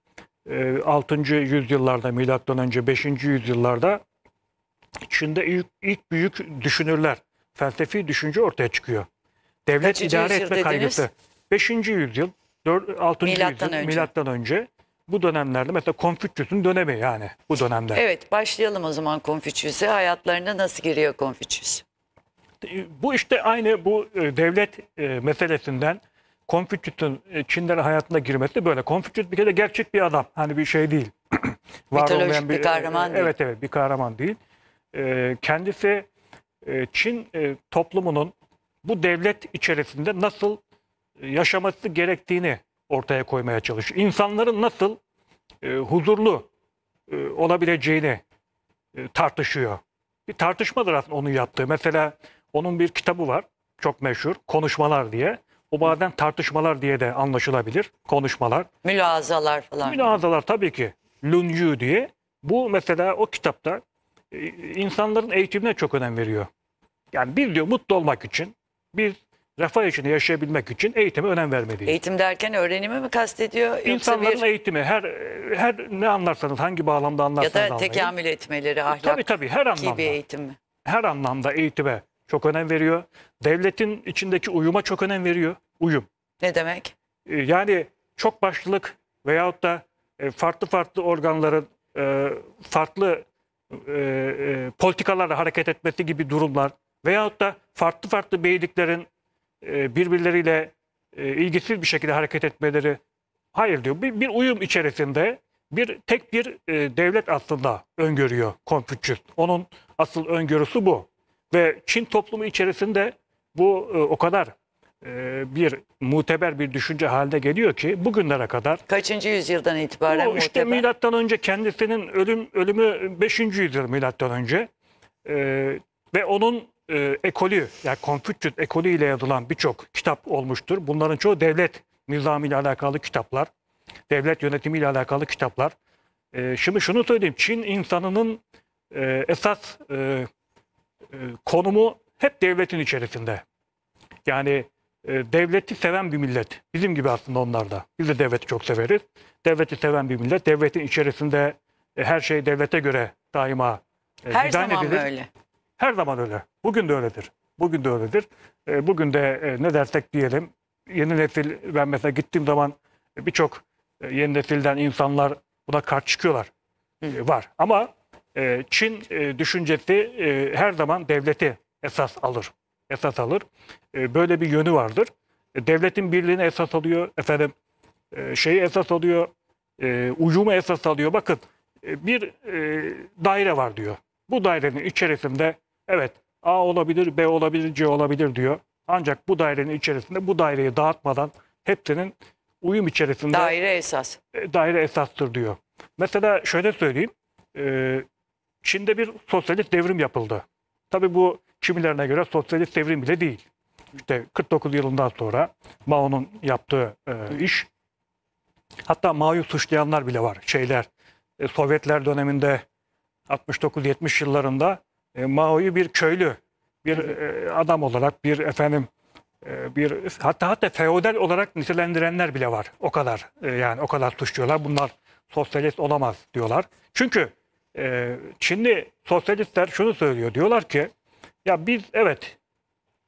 e, 6. yüzyıllarda milattan önce 5. yüzyıllarda Çin'de ilk, ilk büyük düşünürler, felsefi düşünce ortaya çıkıyor. Devlet Kaçıncı idare etme dediniz? kaygısı. 5. yüzyıl, 4, 6. Milattan yüzyıl önce. milattan önce bu dönemlerde mesela Konfüçyüs'ün dönemi yani bu dönemde. Evet başlayalım o zaman Konfüçyüs'e. Hayatlarına nasıl giriyor Konfüçyüs? Bu işte aynı bu e, devlet e, meselesinden Konfüçyüs'ün e, Çinlerin hayatına girmesi böyle. Konfüçyüs bir kere gerçek bir adam. Hani bir şey değil. [CLEARS THROAT] Var Mitolojik olmayan bir, bir kahraman değil. Evet evet bir kahraman değil. Kendisi Çin toplumunun bu devlet içerisinde nasıl yaşaması gerektiğini ortaya koymaya çalışıyor. İnsanların nasıl e, huzurlu e, olabileceğini e, tartışıyor. Bir tartışmadır aslında onun yaptığı. Mesela onun bir kitabı var çok meşhur Konuşmalar diye. O bazen tartışmalar diye de anlaşılabilir. Konuşmalar. Mülazalar falan. Mülazalar tabii ki. Lunyu diye. Bu mesela o kitapta e, insanların eğitimine çok önem veriyor. Yani biz diyor mutlu olmak için, biz refah içinde yaşayabilmek için eğitime önem vermeliyiz. Eğitim derken öğrenimi mi kastediyor? İnsanların bir... eğitimi her her ne anlarsanız hangi bağlamda anlarsanız anlayın. Ya da anlayın. tekamül etmeleri e, ahlak tabii, tabii, her anlamda, bir eğitim mi? Her anlamda eğitime çok önem veriyor. Devletin içindeki uyuma çok önem veriyor. Uyum. Ne demek? E, yani çok başlılık veyahut da e, farklı farklı organların farklı politikalarla hareket etmesi gibi durumlar veyahut da farklı farklı beyliklerin e, birbirleriyle e, ilgisiz bir şekilde hareket etmeleri hayır diyor. Bir, bir uyum içerisinde bir tek bir e, devlet aslında öngörüyor Konfüçyüs. Onun asıl öngörüsü bu. Ve Çin toplumu içerisinde bu o kadar bir muteber bir düşünce haline geliyor ki bugünlere kadar. Kaçıncı yüzyıldan itibaren bu, işte muteber? milattan önce kendisinin ölüm ölümü 5. yüzyıl milattan önce. E, ve onun e, ekolü yani Konfüçyüs ekolü ile yazılan birçok kitap olmuştur. Bunların çoğu devlet nizamı ile alakalı kitaplar, devlet yönetimi ile alakalı kitaplar. E, şimdi şunu söyleyeyim, Çin insanının e, esas e, e, konumu hep devletin içerisinde. Yani e, devleti seven bir millet. Bizim gibi aslında onlar da. Biz de devleti çok severiz. Devleti seven bir millet. Devletin içerisinde e, her şey devlete göre daima e, her zaman edilir. böyle. Her zaman öyle. Bugün de öyledir. Bugün de öyledir. E, bugün de e, ne dersek diyelim. Yeni nesil ben mesela gittiğim zaman birçok e, yeni nesilden insanlar buna karşı çıkıyorlar. E, var. Ama Çin düşüncesi her zaman devleti esas alır. Esas alır. böyle bir yönü vardır. devletin birliğini esas alıyor. Efendim şeyi esas alıyor. E, uyumu esas alıyor. Bakın bir daire var diyor. Bu dairenin içerisinde Evet A olabilir, B olabilir, C olabilir diyor. Ancak bu dairenin içerisinde bu daireyi dağıtmadan hepsinin uyum içerisinde daire esas. E, daire esastır diyor. Mesela şöyle söyleyeyim. E, Çin'de bir sosyalist devrim yapıldı. Tabii bu kimilerine göre sosyalist devrim bile değil. İşte 49 yılından sonra Mao'nun yaptığı e, iş. Hatta Mao'yu suçlayanlar bile var. Şeyler, Sovyetler döneminde 69-70 yıllarında e, Mao'yu bir köylü, bir e, adam olarak, bir efendim e, bir hatta hatta feodal olarak nitelendirenler bile var. O kadar e, yani o kadar tuşluyorlar. Bunlar sosyalist olamaz diyorlar. Çünkü e, Çinli sosyalistler şunu söylüyor. Diyorlar ki ya biz evet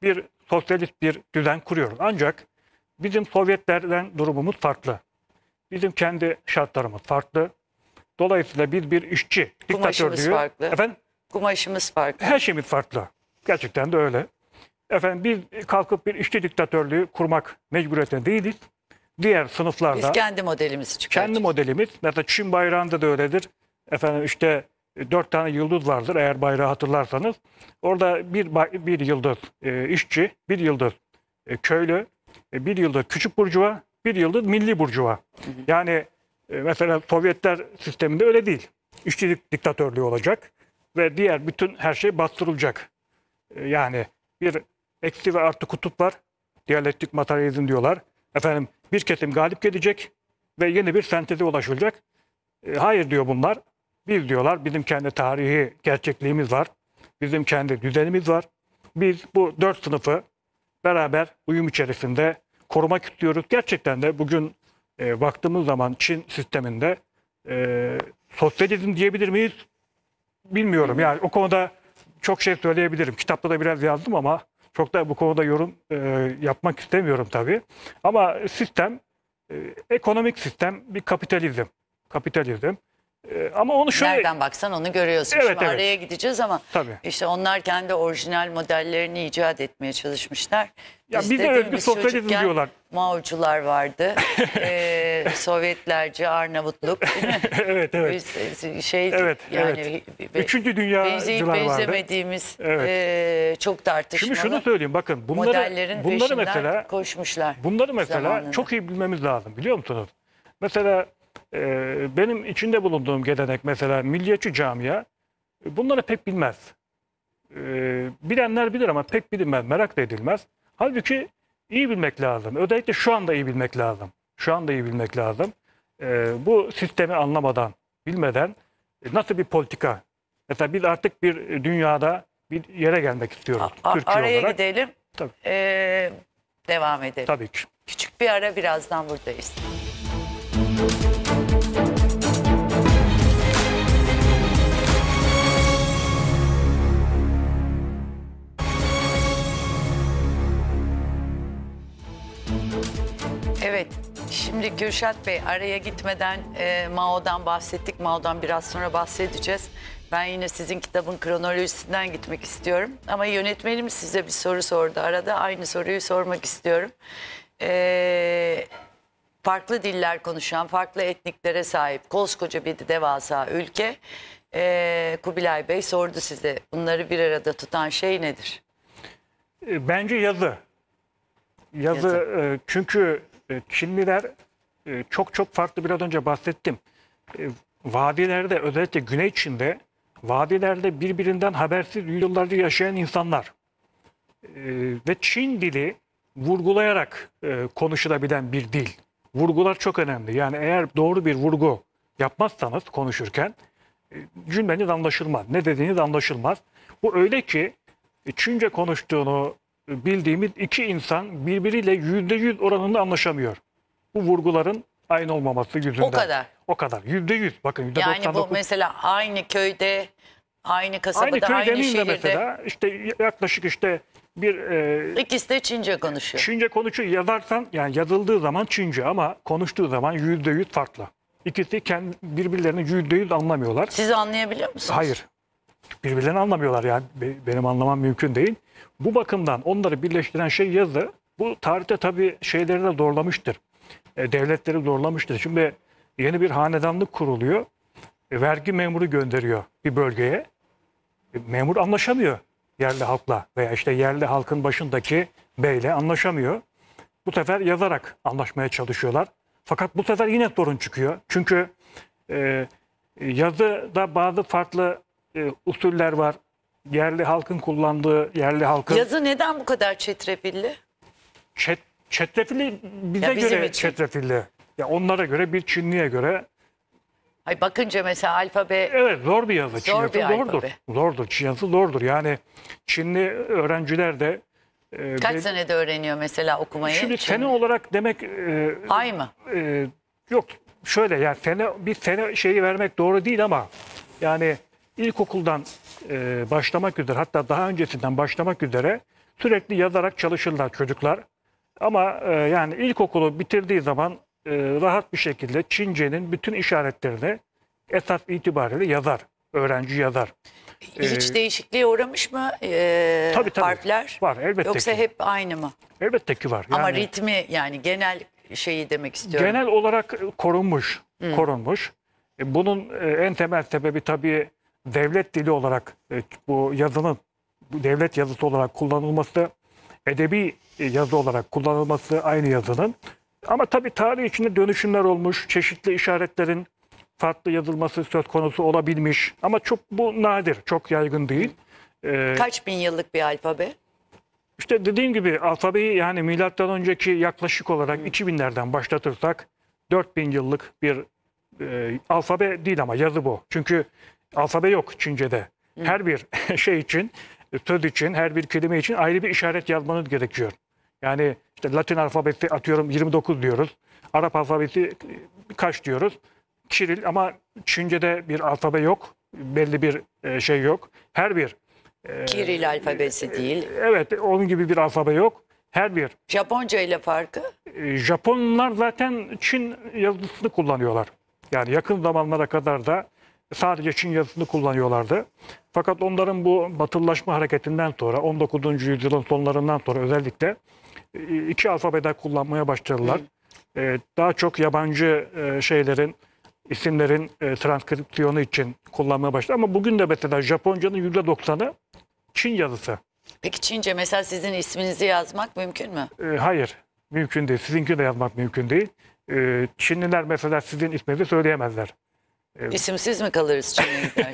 bir sosyalist bir düzen kuruyoruz. Ancak bizim Sovyetlerden durumumuz farklı. Bizim kendi şartlarımız farklı. Dolayısıyla biz bir işçi diktatör diktatörlüğü efendim Kumaşımız farklı. Her şeyimiz farklı. Gerçekten de öyle. Efendim biz kalkıp bir işçi diktatörlüğü kurmak mecburiyetinde değiliz. Diğer sınıflarda... Biz kendi modelimizi çıkartıyoruz. Kendi modelimiz. Mesela Çin bayrağında da öyledir. Efendim işte e, dört tane yıldız vardır eğer bayrağı hatırlarsanız. Orada bir, bir yıldız e, işçi, bir yıldız e, köylü, e, bir yıldız küçük burcuva, bir yıldız milli burcuva. Yani e, mesela Sovyetler sisteminde öyle değil. İşçi diktatörlüğü olacak ve diğer bütün her şey bastırılacak. Ee, yani bir eksi ve artı kutup var. Diyalektik materyalizm diyorlar. Efendim bir kesim galip gelecek ve yeni bir senteze ulaşılacak. Ee, hayır diyor bunlar. Biz diyorlar bizim kendi tarihi gerçekliğimiz var. Bizim kendi düzenimiz var. Biz bu dört sınıfı beraber uyum içerisinde korumak istiyoruz. Gerçekten de bugün e, baktığımız zaman Çin sisteminde e, sosyalizm diyebilir miyiz? bilmiyorum. Yani o konuda çok şey söyleyebilirim. Kitapta da biraz yazdım ama çok da bu konuda yorum e, yapmak istemiyorum tabii. Ama sistem, e, ekonomik sistem bir kapitalizm. Kapitalizm. Ee, ama onu şöyle... Nereden baksan onu görüyorsun. Evet, Şimdi evet. araya gideceğiz ama Tabii. işte onlar kendi orijinal modellerini icat etmeye çalışmışlar. Ya Biz bir de, de özgü sosyalizm diyorlar. Maucular vardı. [LAUGHS] ee, Sovyetlerce Arnavutluk. [LAUGHS] evet evet. Biz, e, şey, evet, yani, evet. Be, Üçüncü dünyacılar vardı. benzemediğimiz evet. e, çok tartışmalı. Şimdi şunu söyleyeyim bakın bunları, bunları mesela koşmuşlar. Bunları mesela zamanında. çok iyi bilmemiz lazım biliyor musunuz? Mesela ee, benim içinde bulunduğum gelenek mesela milliyetçi camia bunları pek bilmez. Ee, bilenler bilir ama pek bilinmez, merak da edilmez. Halbuki iyi bilmek lazım. Özellikle şu anda iyi bilmek lazım. Şu anda iyi bilmek lazım. Ee, bu sistemi anlamadan, bilmeden e, nasıl bir politika? Mesela biz artık bir dünyada bir yere gelmek istiyoruz. A Türkiye araya olarak. gidelim. Tabii. Ee, devam edelim. Tabii ki. Küçük bir ara birazdan buradayız. Şimdi Gürşat Bey araya gitmeden e, Mao'dan bahsettik. Mao'dan biraz sonra bahsedeceğiz. Ben yine sizin kitabın kronolojisinden gitmek istiyorum. Ama yönetmenim size bir soru sordu arada. Aynı soruyu sormak istiyorum. E, farklı diller konuşan, farklı etniklere sahip koskoca bir devasa ülke. E, Kubilay Bey sordu size bunları bir arada tutan şey nedir? E, bence yazı. Yazı, yazı. E, çünkü e, Çinliler e, çok çok farklı biraz önce bahsettim. E, vadilerde özellikle Güney Çin'de vadilerde birbirinden habersiz yüzyıllarca yaşayan insanlar ve Çin dili vurgulayarak konuşulabilen bir dil. Vurgular çok önemli. Yani eğer doğru bir vurgu yapmazsanız konuşurken cümleniz anlaşılmaz. Ne dediğiniz anlaşılmaz. Bu öyle ki Çince konuştuğunu bildiğimiz iki insan birbiriyle yüzde yüz oranında anlaşamıyor. Bu vurguların aynı olmaması yüzünden. O kadar. O kadar. Yüzde yüz. Bakın yüzde Yani 99. bu mesela aynı köyde, aynı kasabada, aynı, köy aynı şehirde. mesela işte yaklaşık işte bir... E, İkisi de Çince konuşuyor. Çince konuşuyor. Yazarsan yani yazıldığı zaman Çince ama konuştuğu zaman yüzde yüz farklı. İkisi kendi birbirlerini yüzde yüz anlamıyorlar. Siz anlayabiliyor musunuz? Hayır birbirlerini anlamıyorlar yani benim anlamam mümkün değil. Bu bakımdan onları birleştiren şey yazı. Bu tarihte tabii şeyleri de doğrulamıştır. E, devletleri doğrulamıştır. Şimdi yeni bir hanedanlık kuruluyor. E, vergi memuru gönderiyor bir bölgeye. E, memur anlaşamıyor yerli halkla veya işte yerli halkın başındaki beyle anlaşamıyor. Bu sefer yazarak anlaşmaya çalışıyorlar. Fakat bu sefer yine sorun çıkıyor. Çünkü e, yazıda bazı farklı e, usuller var. Yerli halkın kullandığı, yerli halkın... Yazı neden bu kadar çetrefilli? Çet, çetrefilli bize ya göre için. çetrefilli. Ya onlara göre bir Çinliye göre Ay bakınca mesela alfabe Evet zor bir yazı. Zor yazı bir zordur. Alfabe. Zordur. Çin yazısı zordur. Yani Çinli öğrenciler de e, Kaç ve, senede öğreniyor mesela okumayı? Şimdi Çinli. sene olarak demek e, Ay mı? E, yok şöyle yani sene bir sene şeyi vermek doğru değil ama yani ilkokuldan e, başlamak üzere hatta daha öncesinden başlamak üzere sürekli yazarak çalışırlar çocuklar. Ama e, yani ilkokulu bitirdiği zaman e, rahat bir şekilde Çince'nin bütün işaretlerini esas itibariyle yazar. Öğrenci yazar. E, hiç ee, değişikliğe uğramış mı e, tabii, tabii. harfler? Var elbette Yoksa ki. hep aynı mı? Elbette ki var. Yani, Ama ritmi yani genel şeyi demek istiyorum. Genel olarak korunmuş. Hmm. Korunmuş. E, bunun e, en temel sebebi tabii devlet dili olarak e, bu yazının devlet yazısı olarak kullanılması, edebi e, yazı olarak kullanılması aynı yazının. Ama tabii tarih içinde dönüşümler olmuş, çeşitli işaretlerin farklı yazılması söz konusu olabilmiş. Ama çok bu nadir, çok yaygın değil. E, Kaç bin yıllık bir alfabe? İşte dediğim gibi alfabeyi yani milattan önceki yaklaşık olarak 2000'lerden başlatırsak 4000 yıllık bir e, alfabe değil ama yazı bu. Çünkü Alfabe yok Çince'de. Her bir [LAUGHS] şey için, söz için, her bir kelime için ayrı bir işaret yazmanız gerekiyor. Yani işte Latin alfabeti atıyorum 29 diyoruz. Arap alfabeti kaç diyoruz? Kiril ama Çince'de bir alfabe yok. Belli bir e, şey yok. Her bir e, Kiril alfabesi e, değil. Evet, onun gibi bir alfabe yok. Her bir. Japonca ile farkı? Japonlar zaten Çin yazısını kullanıyorlar. Yani yakın zamanlara kadar da sadece Çin yazısını kullanıyorlardı. Fakat onların bu batılılaşma hareketinden sonra 19. yüzyılın sonlarından sonra özellikle e, iki alfabeden kullanmaya başladılar. Hı. E, daha çok yabancı e, şeylerin isimlerin transkripsiyonu için kullanmaya başladı. Ama bugün de mesela Japonca'nın %90'ı Çin yazısı. Peki Çince mesela sizin isminizi yazmak mümkün mü? Hayır, mümkün değil. Sizinki de yazmak mümkün değil. Çinliler mesela sizin isminizi söyleyemezler. Evet. İsimsiz mi kalırız Çin'e [LAUGHS]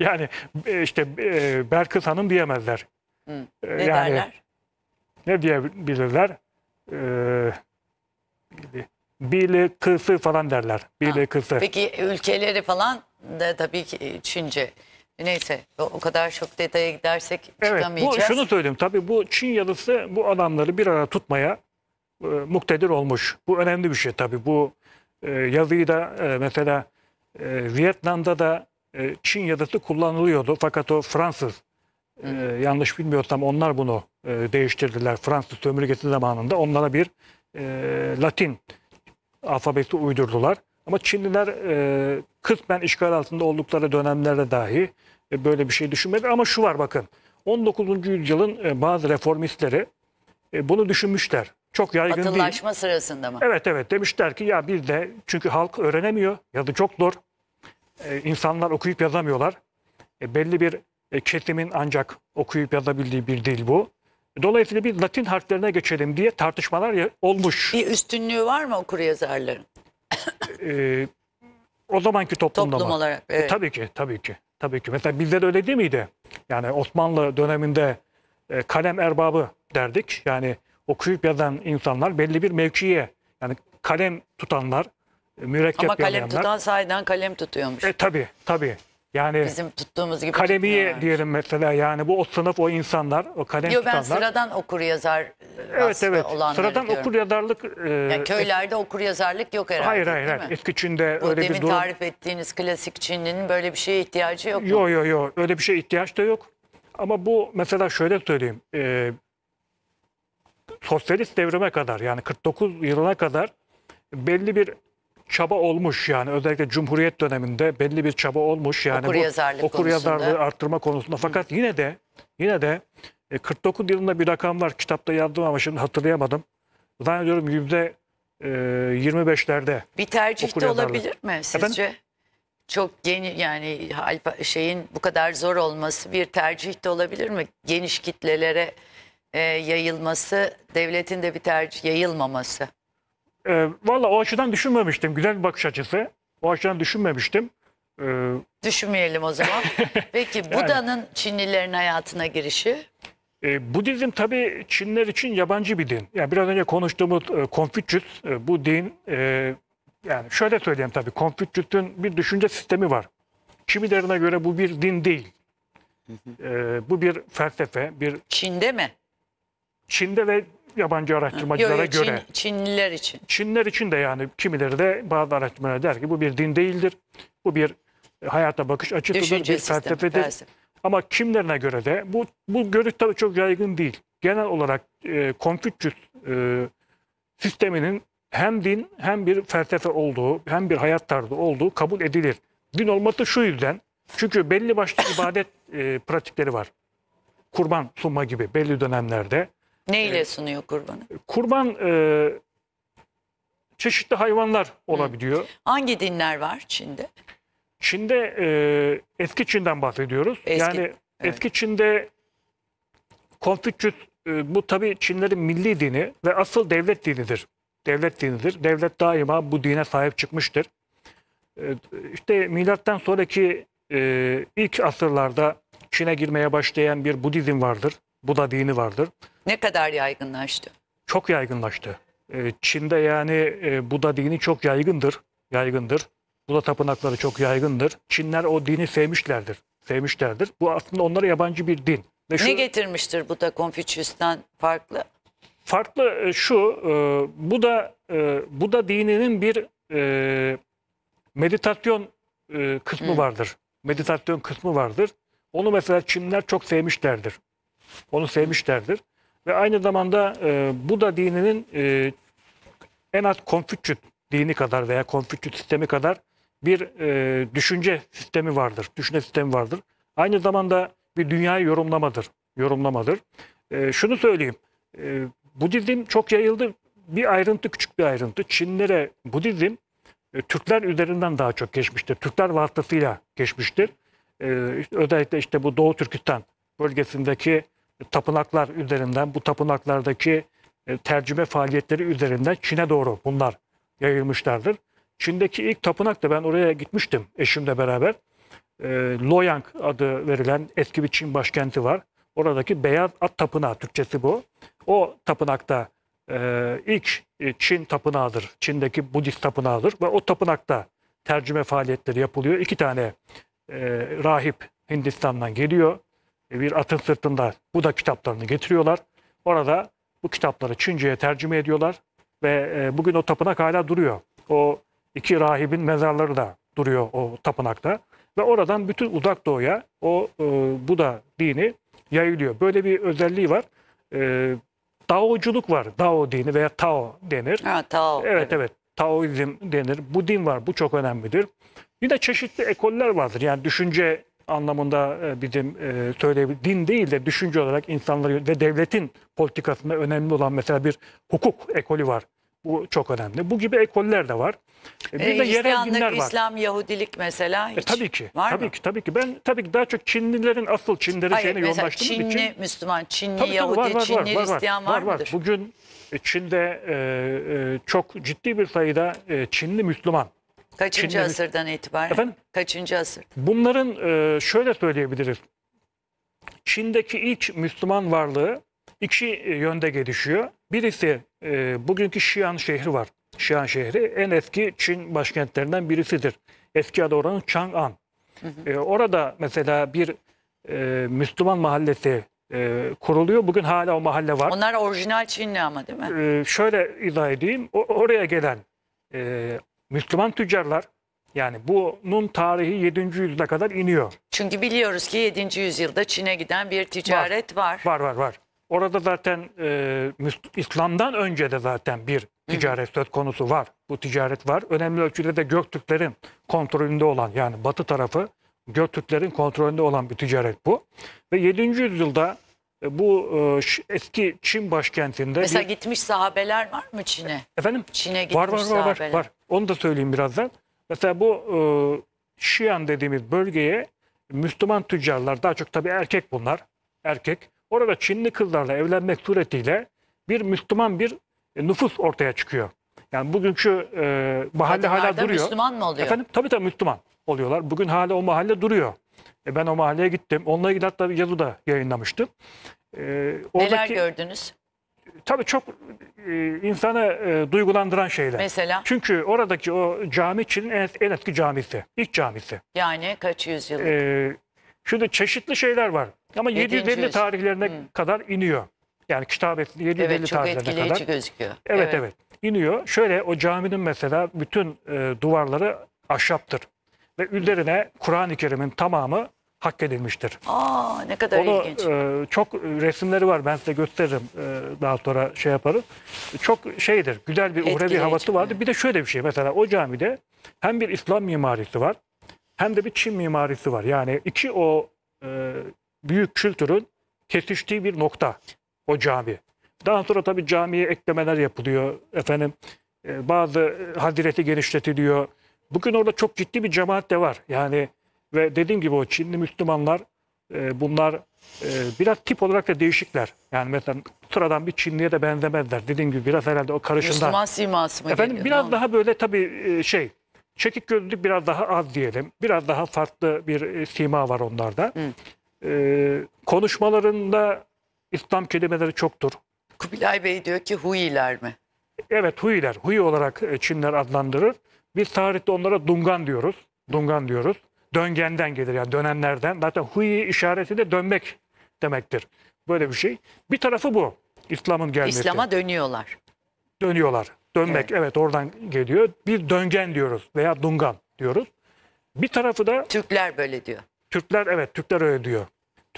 yani e, işte e, Berkız Hanım diyemezler. Hı. E, ne yani, derler? Ne diyebilirler? Ee, Bile kısı falan derler. Bile ha. kısı. Peki ülkeleri falan da tabii ki Çince. Neyse o kadar çok detaya gidersek evet, çıkamayacağız. Bu, şunu söyleyeyim tabii bu Çin yalısı bu adamları bir arada tutmaya e, muktedir olmuş. Bu önemli bir şey tabii. Bu e, yazıyı da e, mesela e, Vietnam'da da e, Çin yadısı kullanılıyordu fakat o Fransız e, yanlış bilmiyorsam onlar bunu e, değiştirdiler. Fransız sömürgesi zamanında onlara bir e, Latin alfabesi uydurdular. Ama Çinliler e, kısmen işgal altında oldukları dönemlerde dahi e, böyle bir şey düşünmedi. Ama şu var bakın 19. yüzyılın e, bazı reformistleri e, bunu düşünmüşler çok yaygın değil. Atıllaşma sırasında mı? Evet evet demişler ki ya bir de çünkü halk öğrenemiyor ya da çok zor. Ee, insanlar okuyup yazamıyorlar. E, belli bir e, kesimin ancak okuyup yazabildiği bir dil bu. Dolayısıyla bir Latin harflerine geçelim diye tartışmalar ya, olmuş. Bir üstünlüğü var mı okur yazarların? ee, o zamanki toplumda Toplum mı? olarak. E, evet. E, tabii ki, tabii ki. Tabii ki. Mesela bizde de öyle değil miydi? Yani Osmanlı döneminde e, kalem erbabı derdik. Yani okuyup yazan insanlar belli bir mevkiye yani kalem tutanlar, e, mürekkep Ama kalem yalayanlar. tutan sahiden kalem tutuyormuş. E tabi tabi. Yani bizim tuttuğumuz gibi kalemiye diyelim mesela yani bu o sınıf o insanlar o kalem Yo, ben sıradan okur yazar evet evet sıradan diyorum. okur yazarlık e, yani köylerde es... okur yazarlık yok herhalde. Hayır hayır hayır. Eski Çin'de bu öyle demin bir durum. tarif ettiğiniz klasik Çinli'nin böyle bir şeye ihtiyacı yok. Yok yok yok. Öyle bir şeye ihtiyaç da yok. Ama bu mesela şöyle söyleyeyim. E, sosyalist devrime kadar yani 49 yılına kadar belli bir çaba olmuş yani özellikle Cumhuriyet döneminde belli bir çaba olmuş yani okur yazarlık okur yazarlığı arttırma konusunda fakat Hı. yine de yine de 49 e, yılında bir rakam var kitapta yazdım ama şimdi hatırlayamadım. Zannediyorum yüzde 25'lerde. E, bir tercih de olabilir mi sizce? Efendim? Çok yeni yani şeyin bu kadar zor olması bir tercih de olabilir mi? Geniş kitlelere e, yayılması, devletin de bir tercih yayılmaması. E, Valla o açıdan düşünmemiştim. Güzel bir bakış açısı. O açıdan düşünmemiştim. E, Düşünmeyelim o zaman. [LAUGHS] Peki Buda'nın Çinlilerin hayatına girişi? E, Budizm tabii Çinler için yabancı bir din. Yani biraz önce konuştuğumuz e, Konfüçyüs e, bu din e, yani şöyle söyleyeyim tabii Konfüçyüs'ün bir düşünce sistemi var. Kimilerine göre bu bir din değil. E, bu bir felsefe, bir Çin'de mi? Çin'de ve yabancı araştırmacılara yo, yo, Çin, göre. Çinliler için. Çinliler için de yani kimileri de bazı araştırmalar der ki bu bir din değildir. Bu bir e, hayata bakış açısıdır, Düşünce bir sistemi, felsefedir. Ama kimlerine göre de bu, bu görüş tabii çok yaygın değil. Genel olarak e, Konfüçyüs e, sisteminin hem din hem bir felsefe olduğu hem bir hayat tarzı olduğu kabul edilir. Din olması şu yüzden çünkü belli başlı [LAUGHS] ibadet e, pratikleri var. Kurban sunma gibi belli dönemlerde ne ile sunuyor kurbanı? Kurban e, çeşitli hayvanlar olabiliyor. Hangi dinler var Çin'de? Çin'de e, eski Çin'den bahsediyoruz. Eski, yani evet. eski Çin'de Konfüçyüs e, bu tabii Çinlerin milli dini ve asıl devlet dinidir. Devlet dinidir. Devlet daima bu dine sahip çıkmıştır. E, işte milattan sonraki e, ilk asırlarda Çin'e girmeye başlayan bir Budizm vardır. Buda dini vardır. Ne kadar yaygınlaştı? Çok yaygınlaştı. Ee, Çin'de yani e, Buda dini çok yaygındır. Yaygındır. Buda tapınakları çok yaygındır. Çinler o dini sevmişlerdir. Sevmişlerdir. Bu aslında onlara yabancı bir din. Ve şu, ne getirmiştir Buda Konfüçyüs'ten farklı? Farklı e, şu, e, bu da e, bu da dininin bir e, meditasyon kısmı vardır. Meditasyon kısmı vardır. Onu mesela Çinler çok sevmişlerdir. Onu sevmişlerdir. Ve aynı zamanda e, Buda dininin e, en az Konfüçyüs dini kadar veya Konfüçyüs sistemi kadar bir e, düşünce sistemi vardır. Düşünce sistemi vardır. Aynı zamanda bir dünya yorumlamadır. Yorumlamadır. E, şunu söyleyeyim. E, Budizm çok yayıldı. Bir ayrıntı, küçük bir ayrıntı. Çinlere Budizm e, Türkler üzerinden daha çok geçmiştir. Türkler vasıtasıyla geçmiştir. E, özellikle işte bu Doğu Türkistan bölgesindeki tapınaklar üzerinden bu tapınaklardaki e, tercüme faaliyetleri üzerinden Çin'e doğru bunlar yayılmışlardır. Çin'deki ilk tapınak da ben oraya gitmiştim eşimle beraber. E, Loyang adı verilen eski bir Çin başkenti var. Oradaki Beyaz At Tapınağı, Türkçesi bu. O tapınakta e, ilk e, Çin tapınağıdır. Çin'deki Budist tapınağıdır. Ve o tapınakta tercüme faaliyetleri yapılıyor. İki tane e, rahip Hindistan'dan geliyor. E, bir atın sırtında bu da kitaplarını getiriyorlar. Orada bu kitapları Çince'ye tercüme ediyorlar ve e, bugün o tapınak hala duruyor. O iki rahibin mezarları da duruyor o tapınakta ve oradan bütün uzak doğuya o e, Buda dini yayılıyor. Böyle bir özelliği var. E, var. Tao dini veya Tao denir. Ha, Tao. evet. evet. Taoizm denir. Bu din var. Bu çok önemlidir. Yine çeşitli ekoller vardır. Yani düşünce anlamında e, bizim e, söyleyebiliriz. Din değil de düşünce olarak insanları ve devletin politikasında önemli olan mesela bir hukuk ekolü var. Bu çok önemli. Bu gibi ekoller de var. E, bir e, de ee, yerel dinler var. İslam, Yahudilik mesela hiç e, tabii ki, var tabii mı? ki, tabii ki. Ben tabii ki daha çok Çinlilerin asıl Çinleri Hayır, şeyine yoğunlaştığım Çinli, için. Çinli Müslüman, Çinli tabii, Yahudi, var, var, Çinli var, Hristiyan var, var mıdır? Bugün Çin'de e, e, çok ciddi bir sayıda e, Çinli Müslüman Kaçıncı Çin'de asırdan itibaren? Efendim? Kaçıncı asır? Bunların e, şöyle söyleyebiliriz. Çin'deki ilk Müslüman varlığı iki e, yönde gelişiyor. Birisi e, bugünkü Şiyan şehri var. Şiyan şehri en eski Çin başkentlerinden birisidir. Eski adı oranın Chang'an. E, orada mesela bir e, Müslüman mahallesi e, kuruluyor. Bugün hala o mahalle var. Onlar orijinal Çinli ama değil mi? Ee, şöyle izah edeyim. O, oraya gelen e, Müslüman tüccarlar yani bunun tarihi 7. yüzyıla kadar iniyor. Çünkü biliyoruz ki 7. yüzyılda Çin'e giden bir ticaret var. Var var var. var. Orada zaten e, İslam'dan önce de zaten bir ticaret söz konusu var. Bu ticaret var. Önemli ölçüde de Göktürklerin kontrolünde olan yani batı tarafı Göktürklerin kontrolünde olan bir ticaret bu. Ve 7. yüzyılda e, bu e, eski Çin başkentinde... Mesela bir... gitmiş sahabeler var mı Çin'e? Efendim? Çin'e gitmiş var, var, var, sahabeler. Var, var. Onu da söyleyeyim birazdan. Mesela bu Şiyan e, dediğimiz bölgeye Müslüman tüccarlar, daha çok tabii erkek bunlar, erkek. Orada Çinli kızlarla evlenmek suretiyle bir Müslüman bir nüfus ortaya çıkıyor. Yani bugünkü e, mahalle hala duruyor. Müslüman mı oluyor? Efendim tabii tabii Müslüman oluyorlar. Bugün hala o mahalle duruyor. E ben o mahalleye gittim. Onunla ilgili hatta bir yazı da yayınlamıştım. E, oradaki, Neler gördünüz? Tabii çok e, insanı e, duygulandıran şeyler. Mesela? Çünkü oradaki o cami Çin'in en, en eski camisi. ilk camisi. Yani kaç yüzyıl? E, şimdi çeşitli şeyler var. Ama 750 tarihlerine Hı. kadar iniyor. Yani kitabesinde 750 evet, tarihlerine kadar. Evet çok etkileyici gözüküyor. Evet, evet evet. İniyor. Şöyle o caminin mesela bütün e, duvarları ahşaptır. Ve üzerine Kur'an-ı Kerim'in tamamı hak edilmiştir. Aa ne kadar Onu, ilginç. E, çok resimleri var ben size gösteririm e, daha sonra şey yaparım. Çok şeydir güzel bir uhrevi havası vardı. Bir de şöyle bir şey mesela o camide hem bir İslam mimarisi var hem de bir Çin mimarisi var. Yani iki o e, büyük kültürün kesiştiği bir nokta o cami. Daha sonra tabii camiye eklemeler yapılıyor efendim. E, bazı e, hazireti genişletiliyor. Bugün orada çok ciddi bir cemaat de var. Yani ve dediğim gibi o Çinli Müslümanlar e, bunlar e, biraz tip olarak da değişikler. Yani mesela sıradan bir Çinliye de benzemezler. Dediğim gibi biraz herhalde o karışımdan. Müslüman siması mı Efendim geliyor, biraz daha böyle tabii e, şey çekik gözlülük biraz daha az diyelim. Biraz daha farklı bir e, sima var onlarda. E, konuşmalarında İslam kelimeleri çoktur. Kubilay Bey diyor ki Huyiler mi? Evet Huyiler. Huyi olarak e, Çinler adlandırır. Biz tarihte onlara Dungan diyoruz. Dungan diyoruz döngenden gelir yani dönenlerden. Zaten hui işareti de dönmek demektir. Böyle bir şey. Bir tarafı bu İslam'ın gelmesi. İslam'a dönüyorlar. Dönüyorlar. Dönmek evet. evet oradan geliyor. Bir döngen diyoruz veya dungan diyoruz. Bir tarafı da... Türkler böyle diyor. Türkler evet Türkler öyle diyor.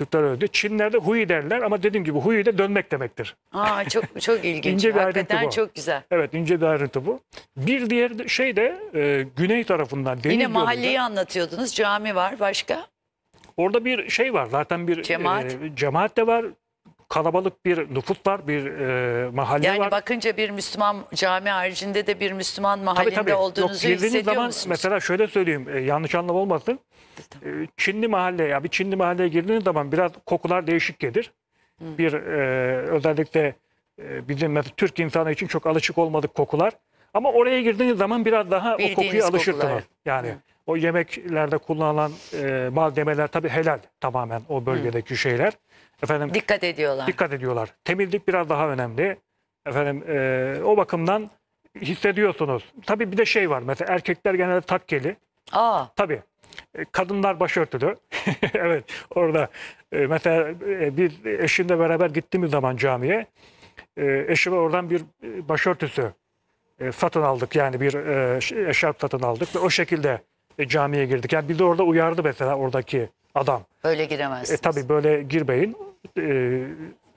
Türkler öldü. Çinlerde Hui derler ama dediğim gibi Hui de dönmek demektir. Aa çok çok ilginç. İnce bir Hakikaten ayrıntı bu. çok güzel. Evet ince bir ayrıntı bu. Bir diğer şey de e, güney tarafından deniz Yine gölünde- mahalleyi anlatıyordunuz. Cami var başka? Orada bir şey var. Zaten bir e, Cemaat. e, cemaat de var kalabalık bir nüfus var, bir e, mahalle yani var. Yani bakınca bir Müslüman cami haricinde de bir Müslüman mahallinde tabii, tabii. olduğunuzu Yok, hissediyor zaman, musunuz? Mesela şöyle söyleyeyim, e, yanlış anlam olmasın. E, Çinli mahalle, ya bir Çinli mahalleye girdiğiniz zaman biraz kokular değişik gelir. Hı. Bir e, özellikle e, bizim mesela Türk insanı için çok alışık olmadık kokular. Ama oraya girdiğiniz zaman biraz daha Bildiğiniz o kokuya alışırsınız. Kokular. Yani Hı. o yemeklerde kullanılan e, malzemeler tabii helal tamamen o bölgedeki Hı. şeyler. Efendim dikkat ediyorlar. Dikkat ediyorlar. Temizlik biraz daha önemli. Efendim e, o bakımdan hissediyorsunuz. Tabii bir de şey var. Mesela erkekler genelde takkeli. Aa. Tabii. E, kadınlar başörtülü. [LAUGHS] evet orada e, mesela e, biz eşimle beraber gittiğimiz zaman camiye e, eşime oradan bir e, başörtüsü e, satın aldık. Yani bir e, eşarp satın aldık ve o şekilde e, camiye girdik. Yani bir de orada uyardı mesela oradaki adam. Böyle e, giremezsiniz. E, tabii böyle girmeyin. E,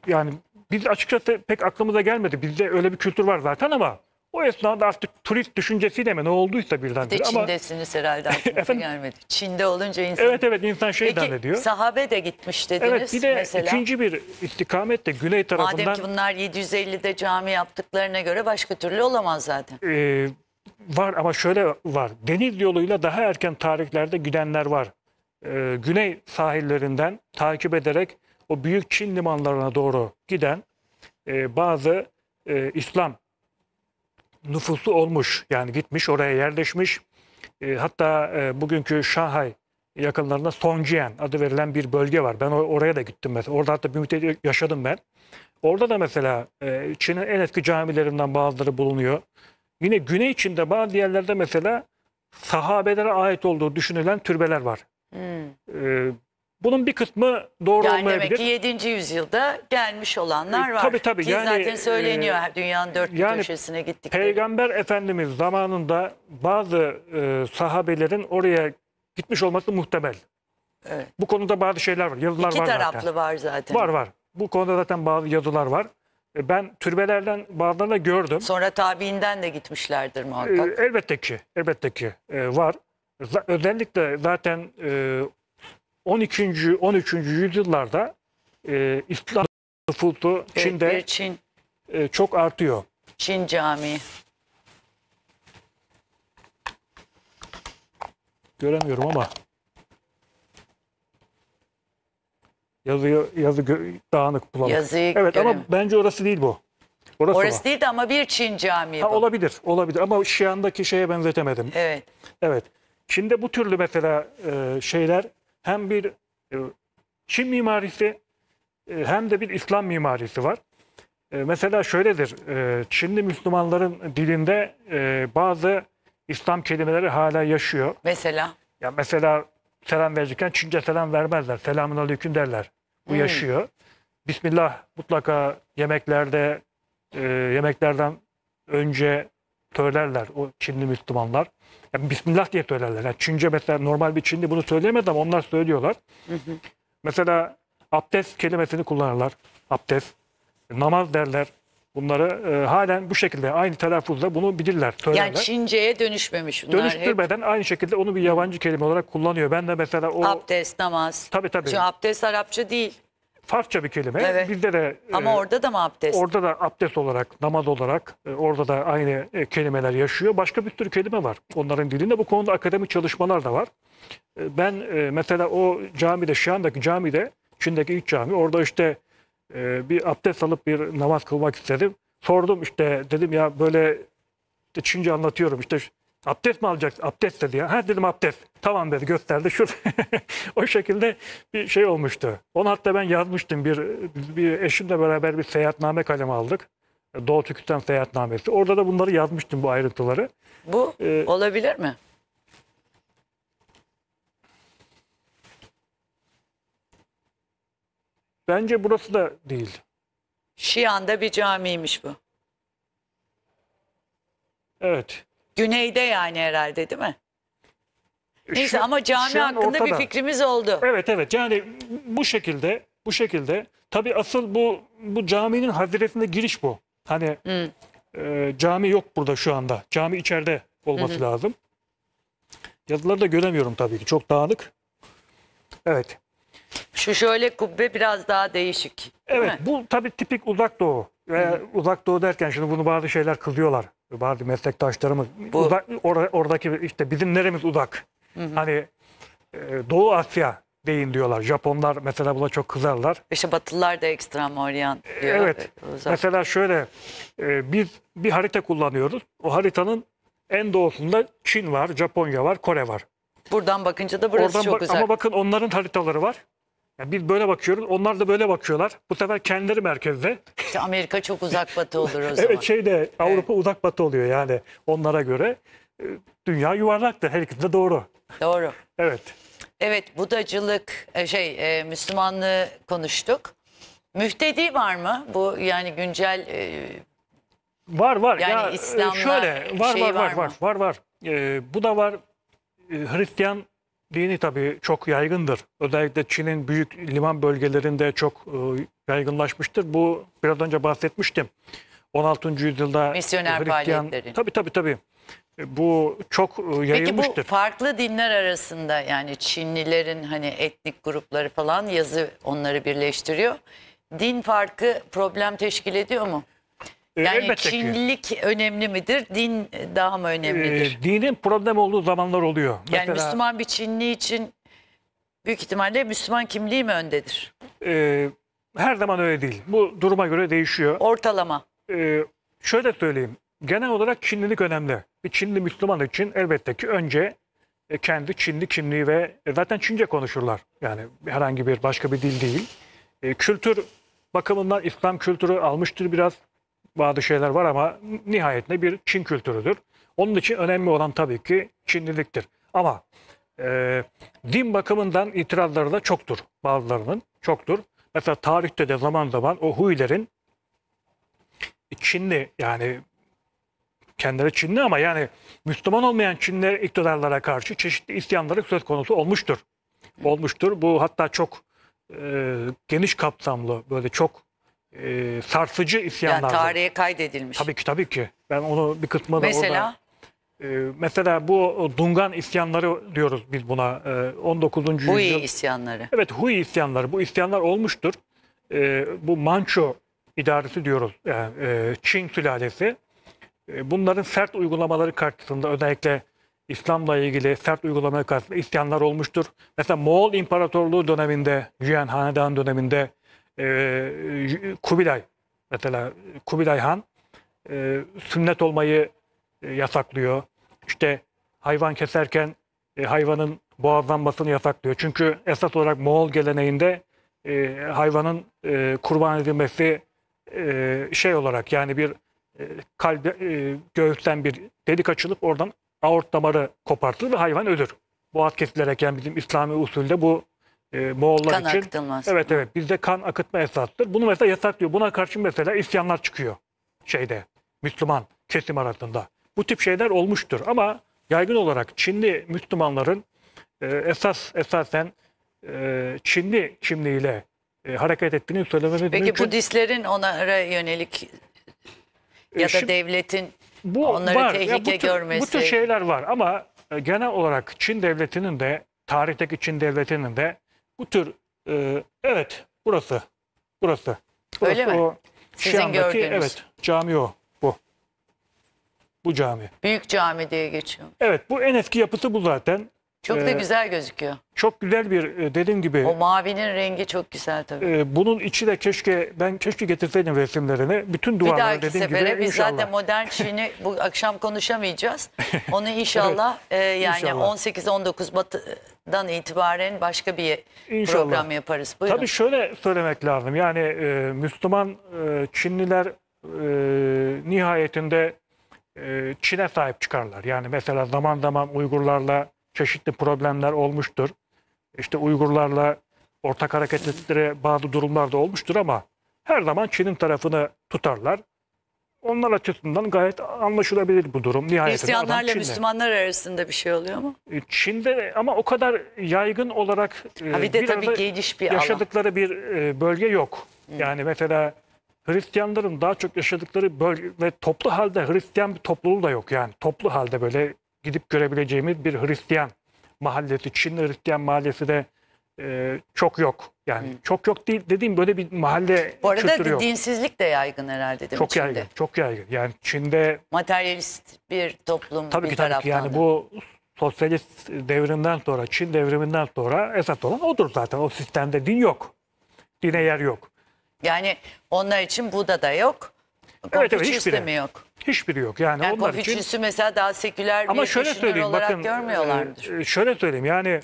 yani biz açıkçası pek aklımıza gelmedi. Bizde öyle bir kültür var zaten ama o esnada artık turist düşüncesiyle mi ne olduysa birden. Bir Çin'desiniz ama... herhalde Aklımıza [LAUGHS] gelmedi. Çin'de olunca insan... Evet evet insan şey Peki, zannediyor. sahabe de gitmiş dediniz Evet bir de mesela. ikinci bir istikamet de güney tarafından... Madem ki bunlar 750'de cami yaptıklarına göre başka türlü olamaz zaten. Ee, var ama şöyle var. Deniz yoluyla daha erken tarihlerde gidenler var e, güney sahillerinden takip ederek o büyük Çin limanlarına doğru giden e, bazı e, İslam nüfusu olmuş. Yani gitmiş oraya yerleşmiş. E, hatta e, bugünkü Şanghay yakınlarında Songjian adı verilen bir bölge var. Ben oraya da gittim mesela. Orada hatta bir müddet yaşadım ben. Orada da mesela e, Çin'in en eski camilerinden bazıları bulunuyor. Yine Güney Çin'de bazı yerlerde mesela sahabelere ait olduğu düşünülen türbeler var. Ee, bunun bir kısmı doğru Yani olmayabilir. demek ki 7. yüzyılda gelmiş olanlar e, var. Tabii, tabii. Yani, zaten söyleniyor e, her dünyanın dört yani köşesine gittik. Peygamber Efendimiz zamanında bazı e, sahabelerin oraya gitmiş olması muhtemel. Evet. Bu konuda bazı şeyler var. Yazılar İki var taraflı zaten. var zaten. Var var. Bu konuda zaten bazı yazılar var. E, ben türbelerden bazılarını gördüm. Sonra tabiinden de gitmişlerdir e, muhakkak. E, Elbette ki, elbette ki var özellikle zaten 12. E, 13. yüzyıllarda e, İslam nüfusu Çin'de Büyük Çin. E, çok artıyor. Çin Camii. Göremiyorum ama yazı yazı dağınık bulanık. Yazıyı evet görem- ama bence orası değil bu. Orası, Orası değil de ama bir Çin camii Ha, bu. olabilir, olabilir ama Şiyan'daki şeye benzetemedim. Evet. Evet. Çin'de bu türlü mesela e, şeyler hem bir e, Çin mimarisi e, hem de bir İslam mimarisi var. mesela şöyledir, Çinli Müslümanların dilinde bazı İslam kelimeleri hala yaşıyor. Mesela? Ya mesela selam verirken Çince selam vermezler. Selamun aleyküm derler. Bu hmm. Bismillah mutlaka yemeklerde yemeklerden önce söylerler o Çinli Müslümanlar. Yani Bismillah diye söylerler. Yani Çince mesela normal bir Çinli bunu söyleyemez ama onlar söylüyorlar. Hı hı. Mesela abdest kelimesini kullanırlar. Abdest. Namaz derler. Bunları e, halen bu şekilde aynı telaffuzla bunu bilirler, söylerler. Yani Çince'ye dönüşmemiş bunlar Dönüştürmeden hep. aynı şekilde onu bir yabancı kelime olarak kullanıyor. Ben de mesela o... Abdest, namaz. Tabii tabii. Çünkü abdest Arapça değil. Farsça bir kelime. Evet. Bizde de Ama e, orada da mı abdest? Orada da abdest olarak, namaz olarak e, orada da aynı e, kelimeler yaşıyor. Başka bir sürü kelime var onların dilinde. Bu konuda akademik çalışmalar da var. E, ben e, mesela o camide, Şian'daki camide, Çin'deki ilk cami, orada işte e, bir abdest alıp bir namaz kılmak istedim. Sordum işte dedim ya böyle Çince anlatıyorum işte Abdest mi alacaksın? Abdest dedi ya. Ha dedim abdest. Tamam dedi gösterdi. Şur [LAUGHS] o şekilde bir şey olmuştu. Onu hatta ben yazmıştım. Bir, bir eşimle beraber bir seyahatname kalemi aldık. Doğu Türkistan seyahatnamesi. Orada da bunları yazmıştım bu ayrıntıları. Bu ee, olabilir mi? Bence burası da değil. Şian'da bir camiymiş bu. Evet. Güneyde yani herhalde değil mi? Neyse şu, ama cami hakkında ortada. bir fikrimiz oldu. Evet evet yani bu şekilde bu şekilde tabi asıl bu bu caminin haziresinde giriş bu. Hani Hı. e, cami yok burada şu anda. Cami içeride olması Hı. lazım. Yazıları da göremiyorum tabii ki. Çok dağınık. Evet. Şu şöyle kubbe biraz daha değişik. Evet mi? bu tabi tipik uzak doğu. Veya Hı. uzak doğu derken şimdi bunu bazı şeyler kılıyorlar. Vardı meslektaşlarımız. Bu... Uzak, or, oradaki işte bizim neremiz uzak. Hı hı. Hani e, Doğu Asya deyin diyorlar. Japonlar mesela buna çok kızarlar. İşte Batılılar da ekstrem orient diyor. Evet. E, uzak. Mesela şöyle e, biz bir harita kullanıyoruz. O haritanın en doğusunda Çin var, Japonya var, Kore var. Buradan bakınca da burası Oradan çok bak- uzak. Ama bakın onların haritaları var. Yani biz böyle bakıyoruz. Onlar da böyle bakıyorlar. Bu sefer kendileri merkezde. İşte Amerika çok uzak batı olur o [LAUGHS] zaman. Şey evet şeyde Avrupa evet. uzak batı oluyor yani onlara göre. Ee, dünya yuvarlaktır. Her ikisi de doğru. Doğru. evet. Evet Budacılık e, şey e, Müslümanlığı konuştuk. Mühtedi var mı? Bu yani güncel e, Var var. Yani ya, İslam'la şöyle var şey var var var var var. Ee, bu da var. Hristiyan dini tabii çok yaygındır. Özellikle Çin'in büyük liman bölgelerinde çok e, yaygınlaşmıştır. Bu biraz önce bahsetmiştim. 16. yüzyılda Misyoner Hristiyan, tabii tabii tabii. E, bu çok yayılmıştır. E, Peki bu farklı dinler arasında yani Çinlilerin hani etnik grupları falan yazı onları birleştiriyor. Din farkı problem teşkil ediyor mu? Yani Elbette ki. Çinlilik önemli midir? Din daha mı önemlidir? Ee, dinin problem olduğu zamanlar oluyor. Yani Mesela, Müslüman bir Çinli için büyük ihtimalle Müslüman kimliği mi öndedir? E, her zaman öyle değil. Bu duruma göre değişiyor. Ortalama. E, şöyle söyleyeyim. Genel olarak Çinlilik önemli. Bir Çinli Müslüman için elbette ki önce e, kendi Çinli kimliği ve e, zaten Çince konuşurlar. Yani herhangi bir başka bir dil değil. E, kültür bakımından İslam kültürü almıştır biraz bazı şeyler var ama nihayetinde bir Çin kültürüdür. Onun için önemli olan tabii ki Çinliliktir. Ama e, din bakımından itirazları da çoktur bazılarının. Çoktur. Mesela tarihte de zaman zaman o Huilerin Çinli yani kendileri Çinli ama yani Müslüman olmayan Çinli iktidarlara karşı çeşitli isyanları söz konusu olmuştur. Olmuştur. Bu hatta çok e, geniş kapsamlı böyle çok e, sarsıcı isyanlardı. Yani tarihe kaydedilmiş. Tabii ki tabii ki. Ben onu bir kısmı da Mesela? orada... E, ee, mesela bu Dungan isyanları diyoruz biz buna. E, 19. Huy yüzyıl. Huy isyanları. Evet Huy isyanları. Bu isyanlar olmuştur. E, bu Manço idaresi diyoruz. Yani, e, Çin sülalesi. E, bunların sert uygulamaları karşısında özellikle İslam'la ilgili sert uygulamaya karşı isyanlar olmuştur. Mesela Moğol İmparatorluğu döneminde, Yuan Hanedan döneminde e, Kubilay mesela e, Kubilay Han e, sünnet olmayı e, yasaklıyor. İşte hayvan keserken e, hayvanın boğazlanmasını yasaklıyor. Çünkü esas olarak Moğol geleneğinde e, hayvanın e, kurban edilmesi e, şey olarak yani bir e, kalbe e, göğüsten bir delik açılıp oradan aort damarı kopartılır ve hayvan ölür. Boğaz kesilerek yani bizim İslami usulde bu e, Moğollar kan için. Akıtılmaz. Evet evet bizde kan akıtma esastır. Bunu mesela yasaklıyor. Buna karşı mesela isyanlar çıkıyor şeyde Müslüman kesim arasında. Bu tip şeyler olmuştur ama yaygın olarak Çinli Müslümanların e, esas esasen e, Çinli kimliğiyle e, hareket ettiğini söylememiz Peki, mümkün. Peki Budistlerin onlara yönelik e, ya da Şimdi, devletin bu onları var. tehlike ya bu tür, görmesi. Bu tür şeyler var ama e, genel olarak Çin devletinin de tarihteki Çin devletinin de bu tür e, evet burası burası. burası Öyle mi? Sizin gördüğünüz. Evet cami o bu. Bu cami. Büyük cami diye geçiyor. Evet bu en eski yapısı bu zaten. Çok da e, güzel gözüküyor. Çok güzel bir e, dediğim gibi. O mavinin rengi çok güzel tabii. e, bunun içi de keşke ben keşke getirseydim resimlerini. Bütün Bir duvarlar dediğim sefere gibi biz zaten modern Çin'i bu akşam konuşamayacağız. [LAUGHS] Onu inşallah e, yani 18-19 batı dan itibaren başka bir İnşallah. program yaparız. Buyurun. Tabii şöyle söylemek lazım. Yani e, Müslüman e, Çinliler e, nihayetinde e, Çin'e sahip çıkarlar. Yani mesela zaman zaman Uygurlarla çeşitli problemler olmuştur. İşte Uygurlarla ortak hareketlere bazı durumlar da olmuştur ama her zaman Çin'in tarafını tutarlar. Onlar açısından gayet anlaşılabilir bu durum. Nihayetinde Hristiyanlarla Müslümanlar arasında bir şey oluyor mu? E, Çin'de ama o kadar yaygın olarak e, ha bir de bir tabii geniş bir yaşadıkları alan. bir e, bölge yok. Hı. Yani mesela Hristiyanların daha çok yaşadıkları bölge ve toplu halde Hristiyan bir topluluğu da yok yani. Toplu halde böyle gidip görebileceğimiz bir Hristiyan mahallesi, Çin Hristiyan mahallesi de çok yok. Yani Hı. çok çok değil dediğim böyle bir mahalle Bu arada kültürü yok. dinsizlik de yaygın herhalde değil Çok Çin'de? yaygın, çok yaygın. Yani Çin'de... Materyalist bir toplum tabii bir ki, Tabii ki yani bu sosyalist devrimden sonra, Çin devriminden sonra esas olan odur zaten. O sistemde din yok. Dine yer yok. Yani onlar için Buda da yok. Evet, evet, hiçbiri. mi yok? Hiçbiri yok. Yani, yani onlar için... mesela daha seküler Ama bir şöyle söyleyeyim, olarak bakın, görmüyorlardır. E, şöyle söyleyeyim yani...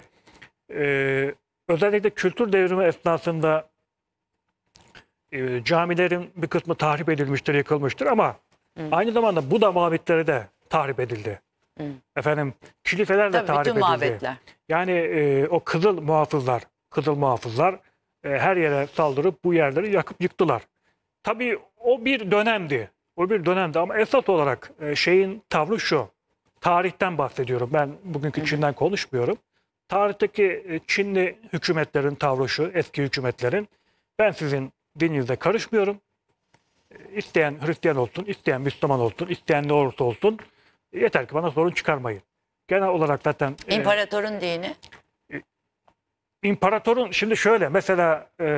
E, Özellikle kültür devrimi esnasında e, camilerin bir kısmı tahrip edilmiştir, yıkılmıştır ama Hı. aynı zamanda bu da mabetleri de tahrip edildi. Hı. Efendim kiliseler de Tabii, tahrip edildi. Mabetler. Yani e, o kızıl muhafızlar, kızıl muhafızlar e, her yere saldırıp bu yerleri yakıp yıktılar. Tabii o bir dönemdi. O bir dönemdi ama esas olarak e, şeyin tavrı şu. Tarihten bahsediyorum. Ben bugünkü Çin'den konuşmuyorum tarihteki e, Çinli hükümetlerin tavrı şu, eski hükümetlerin. Ben sizin dininize karışmıyorum. E, isteyen Hristiyan olsun, isteyen Müslüman olsun, isteyen ne olursa olsun. E, yeter ki bana sorun çıkarmayın. Genel olarak zaten... İmparatorun e, dini. İmparatorun şimdi şöyle mesela e,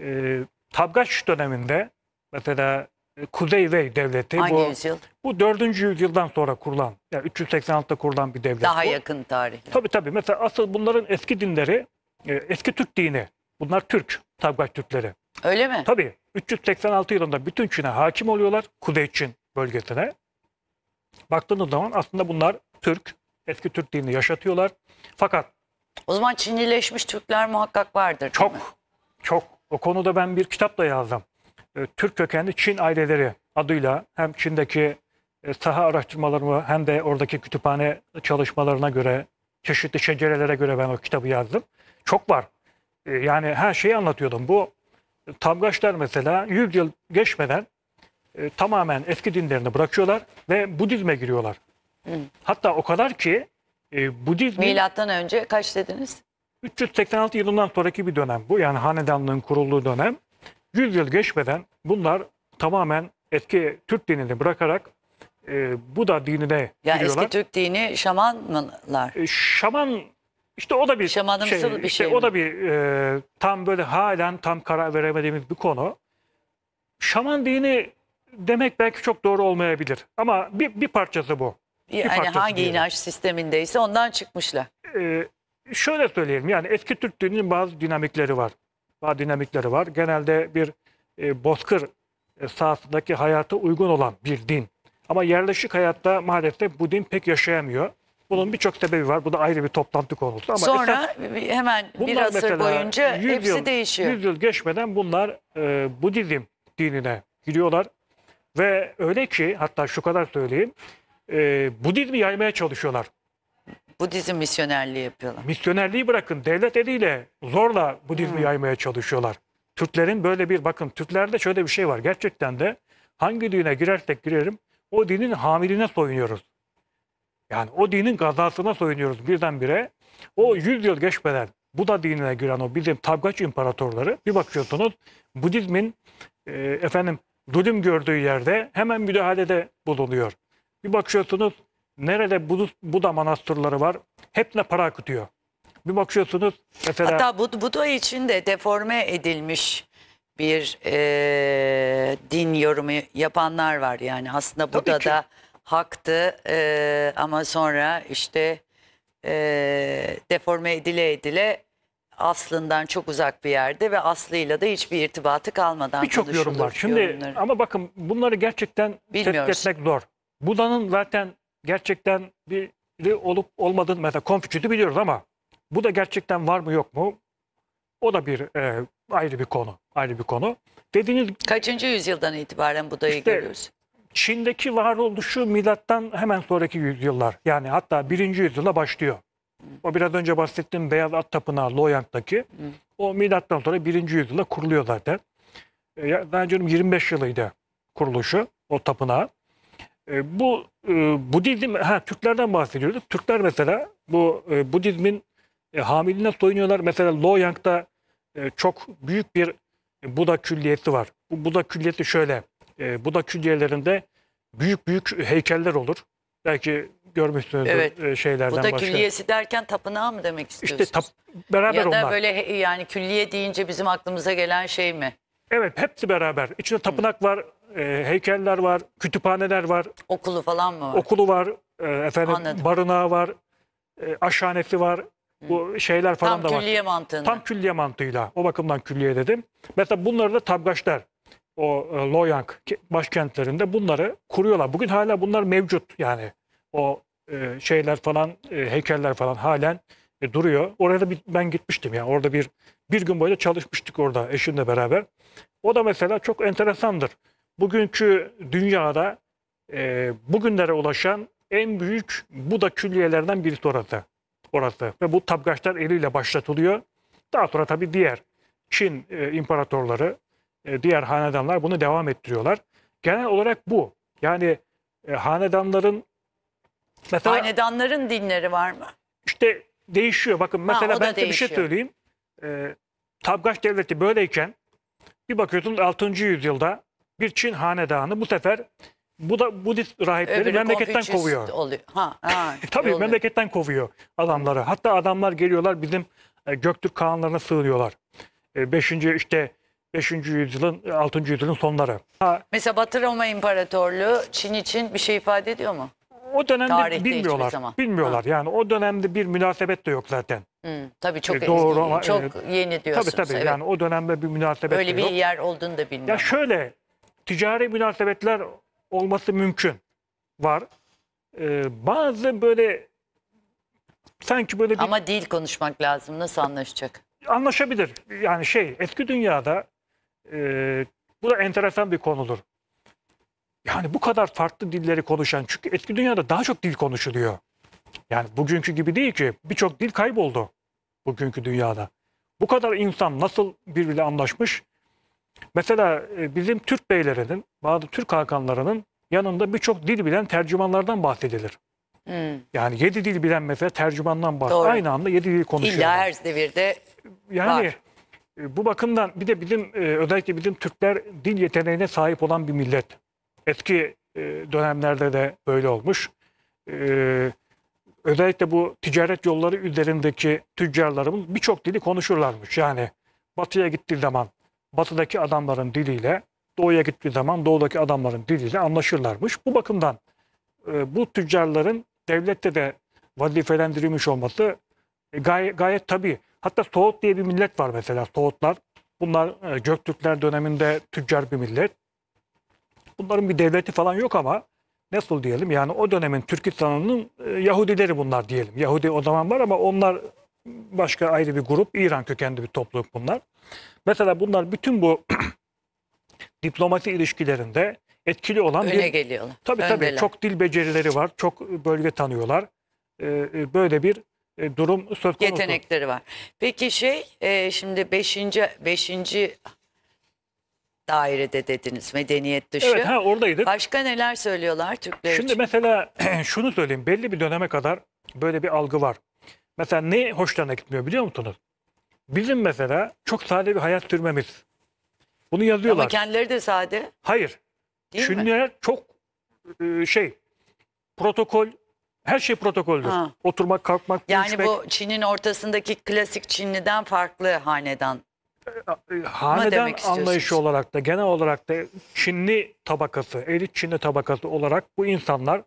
e, Tabgaç döneminde mesela ee, Kuzey Kuzeyvey Devleti. Hangi bu, yüzyıl? Bu 4. yüzyıldan sonra kurulan, yani 386'da kurulan bir devlet. Daha bu. yakın tarih. Tabii tabii. Mesela asıl bunların eski dinleri, e, eski Türk dini. Bunlar Türk, Tabgaç Türkleri. Öyle mi? Tabii. 386 yılında bütün Çin'e hakim oluyorlar. Kuzey Çin bölgesine. Baktığınız zaman aslında bunlar Türk, eski Türk dinini yaşatıyorlar. Fakat... O zaman Çinileşmiş Türkler muhakkak vardır Çok, çok. O konuda ben bir kitap da yazdım. E, Türk kökenli Çin aileleri adıyla hem Çin'deki e, saha araştırmalarımı hem de oradaki kütüphane çalışmalarına göre çeşitli şecerelere göre ben o kitabı yazdım. Çok var. E, yani her şeyi anlatıyordum. Bu Tamgaçlar mesela 100 yıl geçmeden e, tamamen eski dinlerini bırakıyorlar ve Budizme giriyorlar. Hı. Hmm. Hatta o kadar ki e, Budizm... Milattan önce kaç dediniz? 386 yılından sonraki bir dönem bu. Yani hanedanlığın kurulduğu dönem. 100 yıl geçmeden bunlar tamamen Eski Türk dinini bırakarak e, Buda dinine yani giriyorlar. eski Türk dini şaman mılar? E, şaman işte o da bir Şamanımsı şey, bir işte şey o da bir e, tam böyle halen tam karar veremediğimiz bir konu. Şaman dini demek belki çok doğru olmayabilir ama bir, bir parçası bu. Bir yani parçası hangi diyelim. inanç sistemindeyse ondan çıkmışlar. E, şöyle söyleyelim yani eski Türk dininin bazı dinamikleri var dinamikleri var. Genelde bir e, bozkır e, sahasındaki hayata uygun olan bir din. Ama yerleşik hayatta maalesef bu din pek yaşayamıyor. Bunun birçok sebebi var. Bu da ayrı bir toplantı konusu. Ama Sonra esas, hemen bir asır boyunca hepsi yıl, değişiyor. 100 yıl geçmeden bunlar e, Budizm dinine gidiyorlar Ve öyle ki hatta şu kadar söyleyeyim. E, Budizmi yaymaya çalışıyorlar. Budizm misyonerliği yapıyorlar. Misyonerliği bırakın devlet eliyle zorla Budizmi hmm. yaymaya çalışıyorlar. Türklerin böyle bir bakın Türklerde şöyle bir şey var. Gerçekten de hangi düğüne girersek girerim o dinin hamiline soyunuyoruz. Yani o dinin gazasına soyunuyoruz birdenbire. O yüzyıl geçmeden bu da dinine giren o bizim tabgaç imparatorları bir bakıyorsunuz Budizmin e, efendim zulüm gördüğü yerde hemen müdahalede bulunuyor. Bir bakıyorsunuz nerede Buda manastırları var Hep ne para akıtıyor. Bir bakıyorsunuz mesela... Hatta Bud Buda için de deforme edilmiş bir e, din yorumu yapanlar var. Yani aslında Buda da haktı e, ama sonra işte e, deforme edile edile aslından çok uzak bir yerde ve aslıyla da hiçbir irtibatı kalmadan Birçok yorum var. Şimdi ama bakın bunları gerçekten Bilmiyoruz. tespit etmek zor. Buda'nın zaten gerçekten biri olup olmadığını mesela Konfüçyüs'ü biliyoruz ama bu da gerçekten var mı yok mu? O da bir e, ayrı bir konu. Ayrı bir konu. Dediğiniz kaçıncı yüzyıldan itibaren Buda'yı işte, görüyoruz? Çin'deki varoluşu milattan hemen sonraki yüzyıllar. Yani hatta birinci yüzyıla başlıyor. O biraz önce bahsettiğim Beyaz At Tapınağı Luoyang'daki o milattan sonra birinci yüzyıla kuruluyor zaten. E, daha önce 25 yılıydı kuruluşu o tapınağı. E, bu e, Budizm, ha Türklerden bahsediyorduk. Türkler mesela bu e, Budizmin e, hamiline soyunuyorlar. Mesela Loyang'da e, çok büyük bir e, Buda külliyesi var. Bu Buda külliyesi şöyle. E, Buda külliyelerinde büyük büyük heykeller olur. Belki görmüşsünüz evet. E, şeylerden başka. Bu külliyesi derken tapınağı mı demek istiyorsunuz? İşte tap, beraber onlar. Ya da onlar. böyle yani külliye deyince bizim aklımıza gelen şey mi? Evet hepsi beraber. İçinde tapınak var, e, heykeller var, kütüphaneler var. Okulu falan mı var? Okulu var, e, efendim Anladım. barınağı var, e, aşhanesi var. Bu şeyler falan Tam da var. Tam külliye mantığını. Tam külliye mantığıyla. O bakımdan külliye dedim. Mesela bunları da tabgaçlar o e, Loyang başkentlerinde bunları kuruyorlar. Bugün hala bunlar mevcut yani. O e, şeyler falan, e, heykeller falan halen e, duruyor. Orada bir, ben gitmiştim yani. Orada bir bir gün boyunca çalışmıştık orada eşimle beraber. O da mesela çok enteresandır bugünkü dünyada e, bugünlere ulaşan en büyük Buda külliyelerinden biri orada. orası. Ve bu tabgaçlar eliyle başlatılıyor. Daha sonra tabii diğer Çin e, imparatorları, e, diğer hanedanlar bunu devam ettiriyorlar. Genel olarak bu. Yani e, hanedanların... Mesela, hanedanların dinleri var mı? İşte değişiyor. Bakın mesela ha, ben size bir şey söyleyeyim. E, Tabgaç Devleti böyleyken bir bakıyorsunuz 6. yüzyılda bir Çin hanedanı bu sefer bu da Budist rahipleri Öbürü memleketten kovuyor. Oluyor. Ha, [LAUGHS] ha, Tabii oluyor. memleketten kovuyor adamları. Hatta adamlar geliyorlar bizim e, Göktürk Kağanlarına sığınıyorlar. 5. E, işte 5. yüzyılın 6. E, yüzyılın sonları. Ha, Mesela Batı Roma İmparatorluğu Çin için bir şey ifade ediyor mu? O dönemde Tarihte bilmiyorlar. Zaman. Bilmiyorlar. Ha. Yani o dönemde bir münasebet de yok zaten. Hmm, tabii çok Doğru, yeni, çok yeni diyorsunuz. Tabii tabii. Evet. Yani o dönemde bir münasebet Öyle yok. Öyle bir yer olduğunu da bilmiyorum. Ya şöyle ticari münasebetler olması mümkün var. Ee, bazı böyle sanki böyle bir... Ama dil konuşmak lazım. Nasıl anlaşacak? Anlaşabilir. Yani şey eski dünyada e, bu da enteresan bir konudur. Yani bu kadar farklı dilleri konuşan çünkü eski dünyada daha çok dil konuşuluyor. Yani bugünkü gibi değil ki birçok dil kayboldu bugünkü dünyada. Bu kadar insan nasıl birbiriyle anlaşmış? Mesela e, bizim Türk beylerinin, bazı Türk hakanlarının yanında birçok dil bilen tercümanlardan bahsedilir. Hmm. Yani yedi dil bilen mesela tercümandan bahsediyor. Aynı anda yedi dil konuşuyor. İlla her devirde Yani var. E, bu bakımdan bir de bizim e, özellikle bizim Türkler dil yeteneğine sahip olan bir millet. Eski dönemlerde de böyle olmuş. Özellikle bu ticaret yolları üzerindeki tüccarlarımız birçok dili konuşurlarmış. Yani batıya gittiği zaman batıdaki adamların diliyle doğuya gittiği zaman doğudaki adamların diliyle anlaşırlarmış. Bu bakımdan e, bu tüccarların devlette de vazifelendirilmiş olması e, gay, gayet tabii. Hatta Soğut diye bir millet var mesela Soğutlar. Bunlar e, Göktürkler döneminde tüccar bir millet. Bunların bir devleti falan yok ama nasıl diyelim yani o dönemin Türkistan'ın e, Yahudileri bunlar diyelim. Yahudi o zaman var ama onlar başka ayrı bir grup. İran kökenli bir topluluk bunlar. Mesela bunlar bütün bu [CLEARS THROAT] diplomasi ilişkilerinde etkili olan Öne bir... geliyorlar. Tabii Öndeler. tabii çok dil becerileri var, çok bölge tanıyorlar. Ee, e, böyle bir e, durum söz konusu. Yetenekleri var. Peki şey e, şimdi 5. beşinci dairede dediniz medeniyet dışı. Evet ha oradaydık. Başka neler söylüyorlar Türkler Şimdi için? mesela [CLEARS THROAT] şunu söyleyeyim belli bir döneme kadar böyle bir algı var. Mesela ne hoşlarına gitmiyor biliyor musunuz? Bizim mesela çok sade bir hayat sürmemiz. Bunu yazıyorlar. Ama kendileri de sade. Hayır. Değil Şunlar mi? çok e, şey protokol her şey protokoldür. Ha. Oturmak, kalkmak, yani Yani bu Çin'in ortasındaki klasik Çinli'den farklı hanedan. E, e hanedan anlayışı olarak da genel olarak da Çinli tabakası, elit Çinli tabakası olarak bu insanlar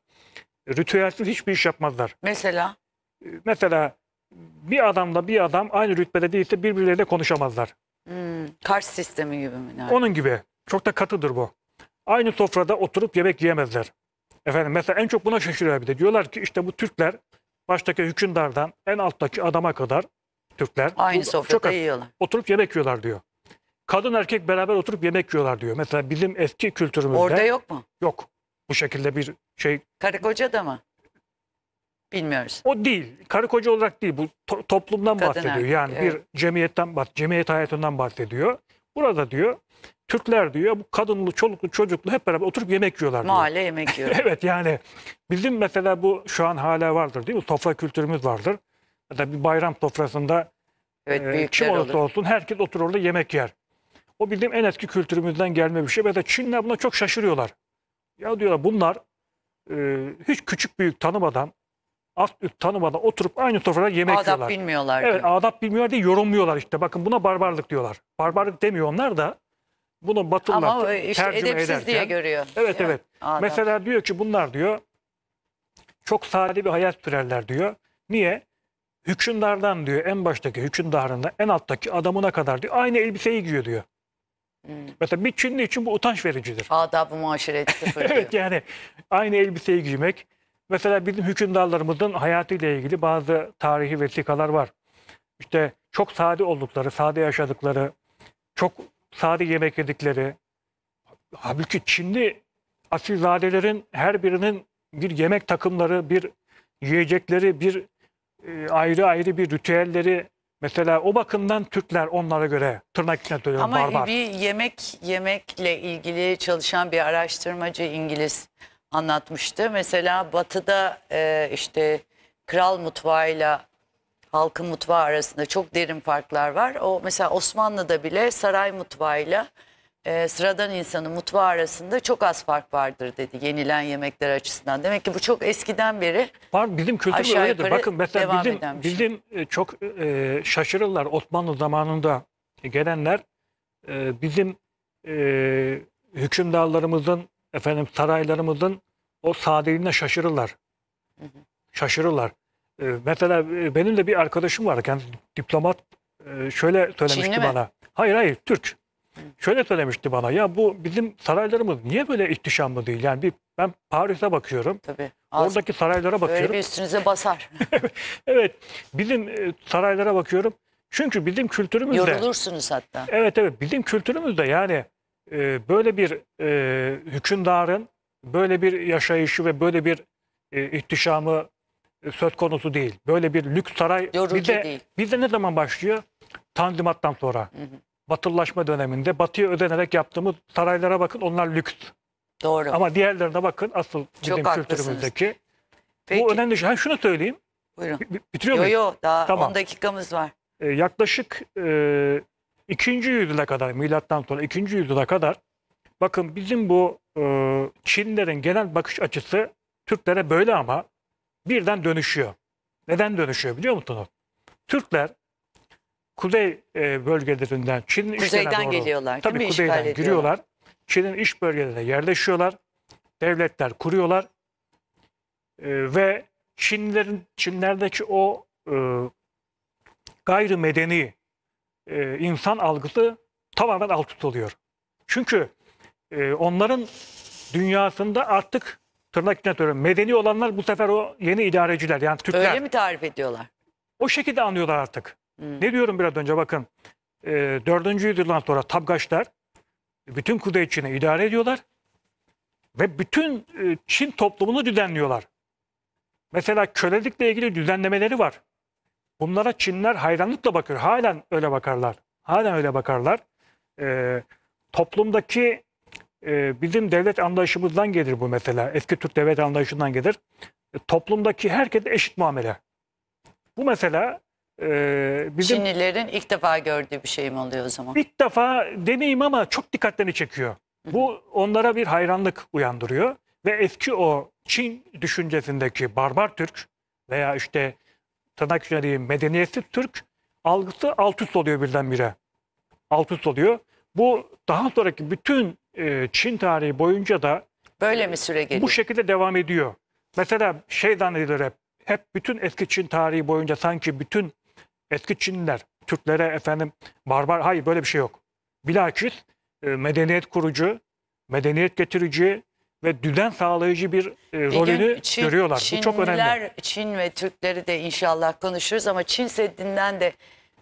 ritüelsiz hiçbir iş yapmazlar. Mesela? Mesela bir adamla bir adam aynı rütbede değilse birbirleriyle konuşamazlar. Hmm, karşı sistemi gibi mi? Yani? Onun gibi. Çok da katıdır bu. Aynı sofrada oturup yemek yiyemezler. Efendim mesela en çok buna şaşırıyor bir de. Diyorlar ki işte bu Türkler baştaki hükümdardan en alttaki adama kadar Türkler aynı sofrada çok az, yiyorlar. Oturup yemek yiyorlar diyor. Kadın erkek beraber oturup yemek yiyorlar diyor. Mesela bizim eski kültürümüzde. Orada yok mu? Yok. Bu şekilde bir şey. Karı koca da mı? Bilmiyoruz. O değil. Karı koca olarak değil. Bu to toplumdan Kadın bahsediyor. yani evet. bir cemiyetten cemiyet hayatından bahsediyor. Burada diyor Türkler diyor bu kadınlı, çoluklu, çocuklu hep beraber oturup yemek yiyorlar diyor. Mahalle yemek [LAUGHS] yiyor. evet yani bizim mesela bu şu an hala vardır değil mi? Sofra kültürümüz vardır. Ya da bir bayram sofrasında evet, e, kim olursa olur. olsun herkes oturur orada yemek yer. O bildiğim en eski kültürümüzden gelme bir şey. ve de Çinler buna çok şaşırıyorlar. Ya diyorlar bunlar e, hiç küçük büyük tanımadan alt üst tanımadan oturup aynı sofrada yemek adap yiyorlar. Adap bilmiyorlar. Evet diyor. adap bilmiyorlar diye yorumluyorlar işte. Bakın buna barbarlık diyorlar. Barbarlık demiyor onlar da. Bunu Batılılar Ama işte tercüme edepsiz ederken. diye görüyor. Evet evet. Adap. Mesela diyor ki bunlar diyor çok sade bir hayat sürerler diyor. Niye? Hükümdardan diyor en baştaki hükümdarında en alttaki adamına kadar diyor aynı elbiseyi giyiyor diyor. Hmm. Mesela bir Çinli için bu utanç vericidir. Adab-ı muaşeret sıfır [LAUGHS] Evet yani aynı elbiseyi giymek, Mesela bizim hükümdarlarımızın hayatıyla ilgili bazı tarihi vesikalar var. İşte çok sade oldukları, sade yaşadıkları, çok sade yemek yedikleri. Halbuki Çinli asilzadelerin her birinin bir yemek takımları, bir yiyecekleri, bir e, ayrı ayrı bir ritüelleri Mesela o bakımdan Türkler onlara göre tırnak içine söylüyorum barbar. Ama bir yemek yemekle ilgili çalışan bir araştırmacı İngiliz anlatmıştı. Mesela batıda e, işte kral mutfağıyla halkın mutfağı arasında çok derin farklar var. O mesela Osmanlı'da bile saray mutfağıyla e, sıradan insanın mutfağı arasında çok az fark vardır dedi yenilen yemekler açısından. Demek ki bu çok eskiden beri Var bizim kültür aşağı öyledir. Bakın mesela devam bizim, bir şey. bizim e, çok e, şaşırırlar Osmanlı zamanında gelenler e, bizim e, hükümdarlarımızın efendim saraylarımızın o sadeliğine şaşırırlar. Hı Şaşırırlar. Ee, mesela e, benim de bir arkadaşım vardı. Kendisi diplomat e, şöyle söylemişti Çinli bana. Mi? Hayır hayır Türk. Şöyle söylemişti bana. Ya bu bizim saraylarımız niye böyle ihtişamlı değil? Yani bir ben Paris'e bakıyorum. Tabii. Az, oradaki saraylara bakıyorum. Böyle bir üstünüze basar. [LAUGHS] [LAUGHS] evet. Bizim e, saraylara bakıyorum. Çünkü bizim kültürümüzde... Yorulursunuz hatta. Evet evet. Bizim kültürümüzde yani böyle bir hükümdarın böyle bir yaşayışı ve böyle bir e, ihtişamı e, söz konusu değil. Böyle bir lüks saray Yorucu bir de, değil. Bir ne zaman başlıyor? Tanzimattan sonra. Hı hı. Batılılaşma döneminde batıya ödenerek yaptığımız saraylara bakın onlar lüks. Doğru. Ama diğerlerine bakın asıl bizim Çok kültürümüzdeki. Peki. Bu önemli şey. Ha, şunu söyleyeyim. Buyurun. B bitiriyor muyum? Yok yok daha tamam. 10 dakikamız var. Ee, yaklaşık e, 2. yüzyıla kadar milattan sonra 2. yüzyıla kadar bakın bizim bu ee, Çinlerin genel bakış açısı Türklere böyle ama birden dönüşüyor. Neden dönüşüyor biliyor musunuz? Türkler kuzey e, bölgelerinden Çin'in kuzeyden doğru, geliyorlar. Tabii değil mi? kuzeyden İşgal giriyorlar. Çin'in iş bölgelerine yerleşiyorlar. Devletler kuruyorlar. Ee, ve Çinlerin Çinlerdeki o e, gayrimedeni e, insan algısı tamamen alt tutuluyor. Çünkü e, onların dünyasında artık tırnak içine diyorum Medeni olanlar bu sefer o yeni idareciler yani Türkler. Öyle mi tarif ediyorlar? O şekilde anlıyorlar artık. Hmm. Ne diyorum biraz önce bakın. E, 4. yüzyıldan sonra Tabgaçlar bütün Kuzey Çin'i idare ediyorlar. Ve bütün e, Çin toplumunu düzenliyorlar. Mesela kölelikle ilgili düzenlemeleri var. Bunlara Çinler hayranlıkla bakıyor. Halen öyle bakarlar. Halen öyle bakarlar. E, toplumdaki ee, bizim devlet anlayışımızdan gelir bu mesela. Eski Türk devlet anlayışından gelir. E, toplumdaki herkese eşit muamele. Bu mesela e, bizim... Çinlilerin ilk defa gördüğü bir şey mi oluyor o zaman? İlk defa deneyim ama çok dikkatlerini çekiyor. Bu onlara bir hayranlık uyandırıyor. Ve eski o Çin düşüncesindeki barbar Türk veya işte tırnak içine diyeyim medeniyetsiz Türk algısı alt üst oluyor birdenbire. Alt üst oluyor. Bu daha sonraki bütün e, Çin tarihi boyunca da böyle mi süre geliyor? Bu şekilde devam ediyor. Mesela şey zannedilir hep, hep bütün eski Çin tarihi boyunca sanki bütün eski Çinliler Türklere efendim barbar hayır böyle bir şey yok. Bilakis e, medeniyet kurucu, medeniyet getirici ve düzen sağlayıcı bir e, rolünü Çin, görüyorlar. Çinliler, Bu çok önemli. Çin ve Türkleri de inşallah konuşuruz ama Çin Seddi'nden de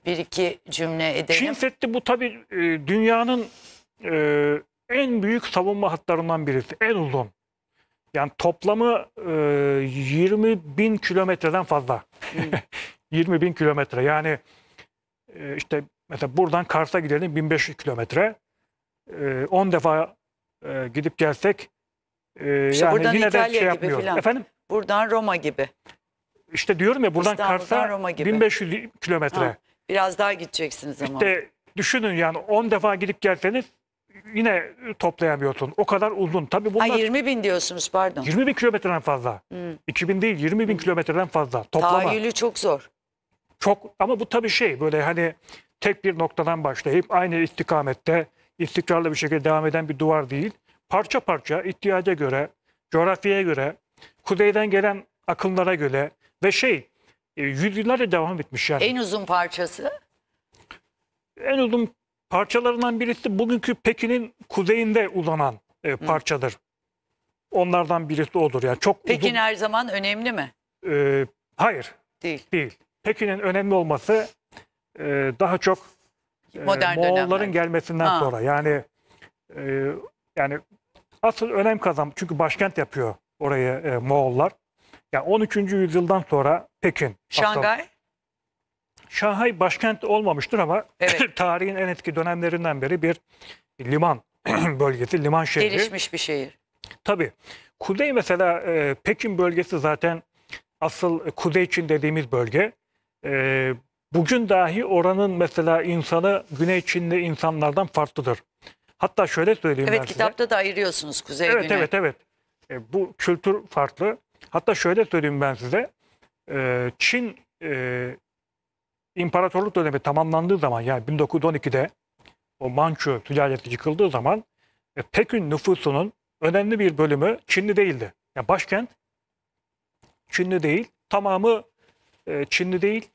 bir iki cümle edelim. Çin Seddi bu tabii e, dünyanın e, en büyük savunma hatlarından birisi. En uzun. Yani toplamı e, 20 bin kilometreden fazla. Hmm. 20 [LAUGHS] bin kilometre. Yani e, işte mesela buradan Kars'a gidelim 1500 kilometre. E, 10 defa e, gidip gelsek e, işte yani yine İtalya de şey yapmıyor. Efendim? Buradan Roma gibi. İşte diyorum ya buradan Kars'a 1500 kilometre. Biraz daha gideceksiniz ama. İşte düşünün yani 10 defa gidip gelseniz yine toplayamıyorsun. O kadar uzun. Tabii bunlar... Ha, 20 bin diyorsunuz pardon. 20 bin kilometreden fazla. Hmm. 2 bin değil 20 bin kilometreden fazla. Toplama. Tahayyülü çok zor. Çok ama bu tabii şey böyle hani tek bir noktadan başlayıp aynı istikamette istikrarlı bir şekilde devam eden bir duvar değil. Parça parça ihtiyaca göre, coğrafyaya göre, kuzeyden gelen akınlara göre ve şey e, yüzyıllarca devam etmiş yani. En uzun parçası? En uzun parçalarından birisi bugünkü Pekin'in kuzeyinde uzanan e, parçadır. Hı. Onlardan birisi olur Yani çok Pekin uzun, her zaman önemli mi? E, hayır. Değil. Değil. Pekin'in önemli olması e, daha çok e, Moğolların gelmesinden ha. sonra. Yani e, yani asıl önem kazan çünkü başkent yapıyor orayı e, Moğollar. Yani 13. yüzyıldan sonra Pekin. Şangay? Aslında, Şahay başkent olmamıştır ama evet. [LAUGHS] tarihin en etki dönemlerinden beri bir liman [CLEARS THROAT] bölgesi, liman şehri. Gelişmiş bir şehir. Tabii. Kuzey mesela e, Pekin bölgesi zaten asıl e, kuzey Çin dediğimiz bölge. E, bugün dahi oranın mesela insanı Güney Çinli insanlardan farklıdır. Hatta şöyle söyleyeyim evet, ben size. Evet kitapta da ayırıyorsunuz kuzey evet, güney. Evet evet evet. Bu kültür farklı. Hatta şöyle söyleyeyim ben size. E, Çin e, İmparatorluk dönemi tamamlandığı zaman yani 1912'de o Mançu ticareti yıkıldığı zaman e, Pekün nüfusunun önemli bir bölümü Çinli değildi. Yani başkent Çinli değil, tamamı e, Çinli değil.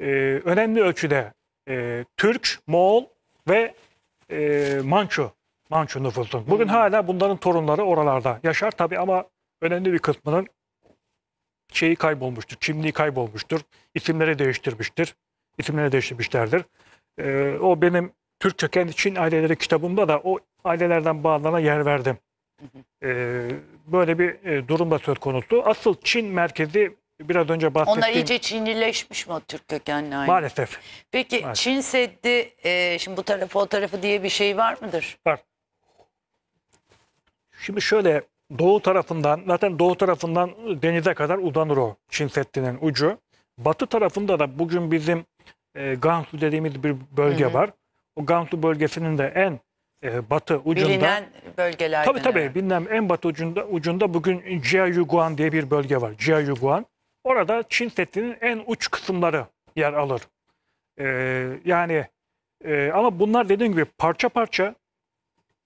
E, önemli ölçüde e, Türk, Moğol ve e, Mançu, Mançu nüfusun. Bugün hmm. hala bunların torunları oralarda yaşar tabii ama önemli bir kısmının şeyi kaybolmuştur, kimliği kaybolmuştur, isimleri değiştirmiştir isimlerini değiştirmişlerdir. E, o benim Türk kökenli Çin aileleri kitabımda da o ailelerden bağlana yer verdim. E, ee, böyle bir e, durumda söz konusu. Asıl Çin merkezi biraz önce bahsettiğim... Onlar iyice Çinileşmiş mi o Türk kökenli aile? Maalesef. Peki Maalesef. Çin Seddi, e, şimdi bu tarafı o tarafı diye bir şey var mıdır? Var. Şimdi şöyle doğu tarafından, zaten doğu tarafından denize kadar uzanır o Çin Seddi'nin ucu. Batı tarafında da bugün bizim e, Gansu dediğimiz bir bölge hı hı. var. O Gansu bölgesinin de en e, batı ucunda. Bilinen bölgelerden. Tabii tabii. Evet. Bilinen en batı ucunda, ucunda bugün Jiayuguan diye bir bölge var. Jiayuguan. Orada Çin Seddi'nin en uç kısımları yer alır. E, yani e, ama bunlar dediğim gibi parça parça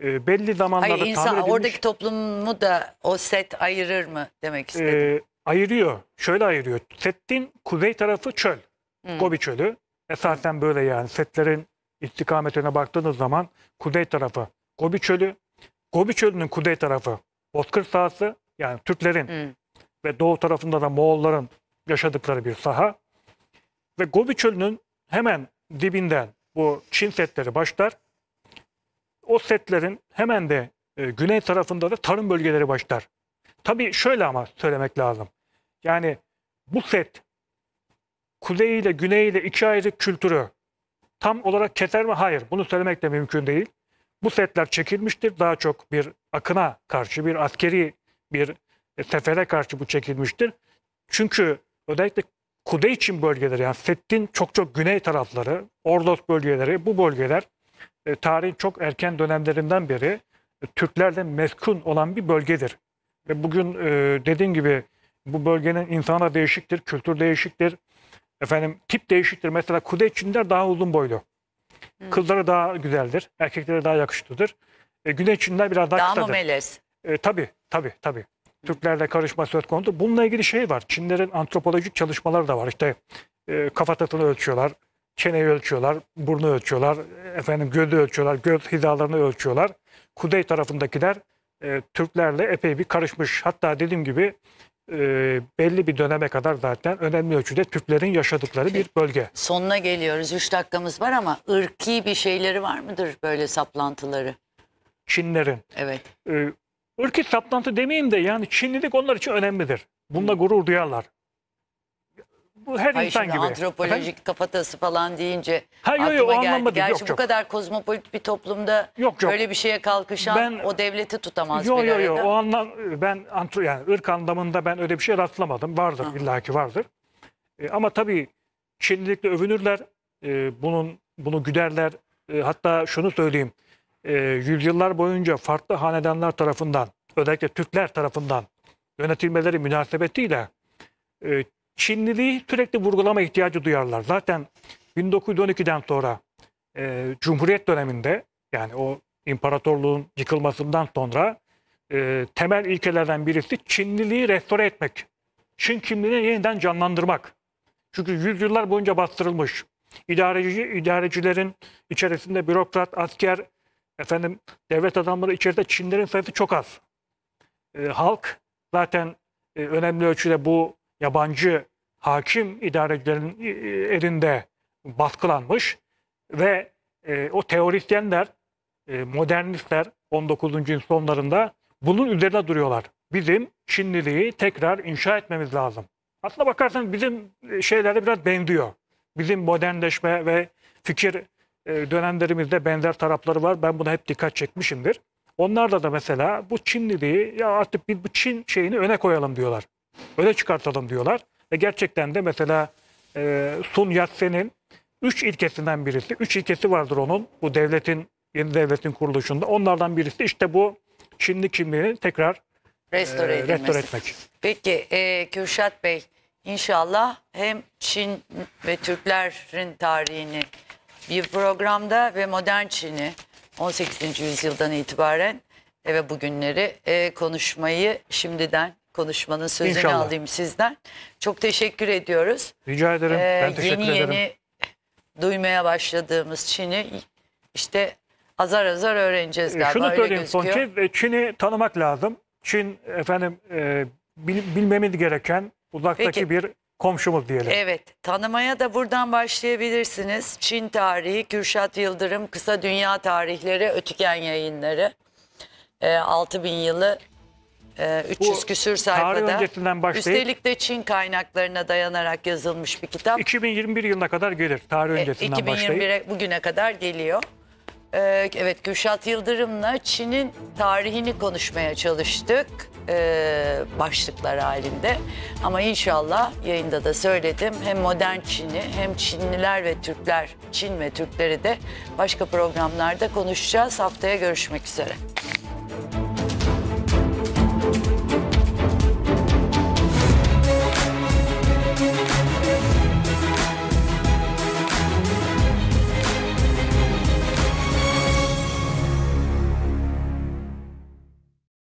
e, belli zamanlarda Hayır, insan, tamir edilmiş. Oradaki toplumu da o set ayırır mı demek e, istedim. E, ayırıyor. Şöyle ayırıyor. Settin kuzey tarafı çöl. Hmm. Gobi çölü esasen böyle yani setlerin istikametine baktığınız zaman kuzey tarafı Gobi Çölü, Gobi Çölü'nün kuzey tarafı Bozkır sahası yani Türklerin hmm. ve doğu tarafında da Moğolların yaşadıkları bir saha. Ve Gobi Çölü'nün hemen dibinden bu Çin setleri başlar. O setlerin hemen de e, güney tarafında da tarım bölgeleri başlar. Tabii şöyle ama söylemek lazım. Yani bu set Kuzey ile Güney ile iki ayrı kültürü tam olarak keser mi? Hayır. Bunu söylemek de mümkün değil. Bu setler çekilmiştir. Daha çok bir akına karşı, bir askeri bir sefere karşı bu çekilmiştir. Çünkü özellikle kudey için bölgeler yani Settin çok çok güney tarafları, Ordos bölgeleri bu bölgeler e, tarihin çok erken dönemlerinden beri e, Türklerden meskun olan bir bölgedir. Ve bugün e, dediğim gibi bu bölgenin insana değişiktir, kültür değişiktir. Efendim tip değişiktir. Mesela Kudeyçinler daha uzun boylu. Hmm. daha güzeldir. Erkeklere daha yakışıklıdır. E, Güney Çinler biraz daha, daha kısadır. Daha mı melez? E, tabii, tabii, tabii. Türklerle karışma söz konusu. Bununla ilgili şey var. Çinlerin antropolojik çalışmaları da var. İşte e, kafatasını ölçüyorlar, çeneyi ölçüyorlar, burnu ölçüyorlar, efendim gözü ölçüyorlar, göz hizalarını ölçüyorlar. Kudey tarafındakiler e, Türklerle epey bir karışmış. Hatta dediğim gibi e, belli bir döneme kadar zaten önemli ölçüde Türklerin yaşadıkları bir bölge. Sonuna geliyoruz. üç dakikamız var ama ırki bir şeyleri var mıdır böyle saplantıları? Çinlerin. Evet. E, ırki saplantı demeyeyim de yani Çinlilik onlar için önemlidir. Bununla gurur duyarlar bu her Hayır, insan gibi. Antropolojik Efendim? kafatası falan deyince ha, yo, yo, aklıma geldi. Gerçi yok, bu yok. kadar kozmopolit bir toplumda yok, yok. böyle bir şeye kalkışan ben, o devleti tutamaz Yok bir yok. yo. O anlam, ben yani ırk anlamında ben öyle bir şey rastlamadım. Vardır ha. illaki vardır. E, ama tabii şimdilikle övünürler. E, bunun bunu güderler. E, hatta şunu söyleyeyim. E, yüzyıllar boyunca farklı hanedanlar tarafından özellikle Türkler tarafından yönetilmeleri münasebetiyle e, Çinliliği sürekli vurgulama ihtiyacı duyarlar. Zaten 1912'den sonra e, Cumhuriyet döneminde yani o imparatorluğun yıkılmasından sonra e, temel ilkelerden birisi Çinliliği restore etmek. Çin kimliğini yeniden canlandırmak. Çünkü yüzyıllar boyunca bastırılmış. İdareci, idarecilerin içerisinde bürokrat, asker, efendim devlet adamları içerisinde Çinlerin sayısı çok az. E, halk zaten e, önemli ölçüde bu yabancı hakim idarecilerin e, e, elinde baskılanmış ve e, o teorisyenler, e, modernistler 19. yüzyıl sonlarında bunun üzerine duruyorlar. Bizim Çinliliği tekrar inşa etmemiz lazım. Aslına bakarsanız bizim e, şeylere biraz benziyor. Bizim modernleşme ve fikir e, dönemlerimizde benzer tarafları var. Ben buna hep dikkat çekmişimdir. Onlarda da mesela bu Çinliliği ya artık bir bu Çin şeyini öne koyalım diyorlar. Öyle çıkartalım diyorlar. Ve gerçekten de mesela e, Sun Yat-sen'in üç ilkesinden birisi, üç ilkesi vardır onun bu devletin, yeni devletin kuruluşunda. Onlardan birisi işte bu Çinli kimliğini tekrar e, restore, e, restore etmek. Peki e, Kürşat Bey inşallah hem Çin ve Türklerin tarihini bir programda ve modern Çin'i 18. yüzyıldan itibaren ve bugünleri e, konuşmayı şimdiden konuşmanın sözünü İnşallah. alayım sizden. Çok teşekkür ediyoruz. Rica ederim. Ee, ben teşekkür yeni ederim. Yeni duymaya başladığımız Çin'i işte azar azar öğreneceğiz e, galiba. Şunu söyleyeyim Sonki, e, Çin'i tanımak lazım. Çin efendim e, bil, bilmemiz gereken uzaktaki Peki. bir komşumuz diyelim. Evet, tanımaya da buradan başlayabilirsiniz. Çin tarihi, Kürşat Yıldırım, Kısa Dünya Tarihleri, Ötüken Yayınları, 6000 e, yılı e, ee, 300 Bu, küsür sayfada. Başlayıp, Üstelik de Çin kaynaklarına dayanarak yazılmış bir kitap. 2021 yılına kadar gelir. Tarih e, öncesinden başlayıp. 2021'e bugüne kadar geliyor. E, evet Kürşat Yıldırım'la Çin'in tarihini konuşmaya çalıştık. E, başlıklar halinde. Ama inşallah yayında da söyledim. Hem modern Çin'i hem Çinliler ve Türkler, Çin ve Türkleri de başka programlarda konuşacağız. Haftaya görüşmek üzere.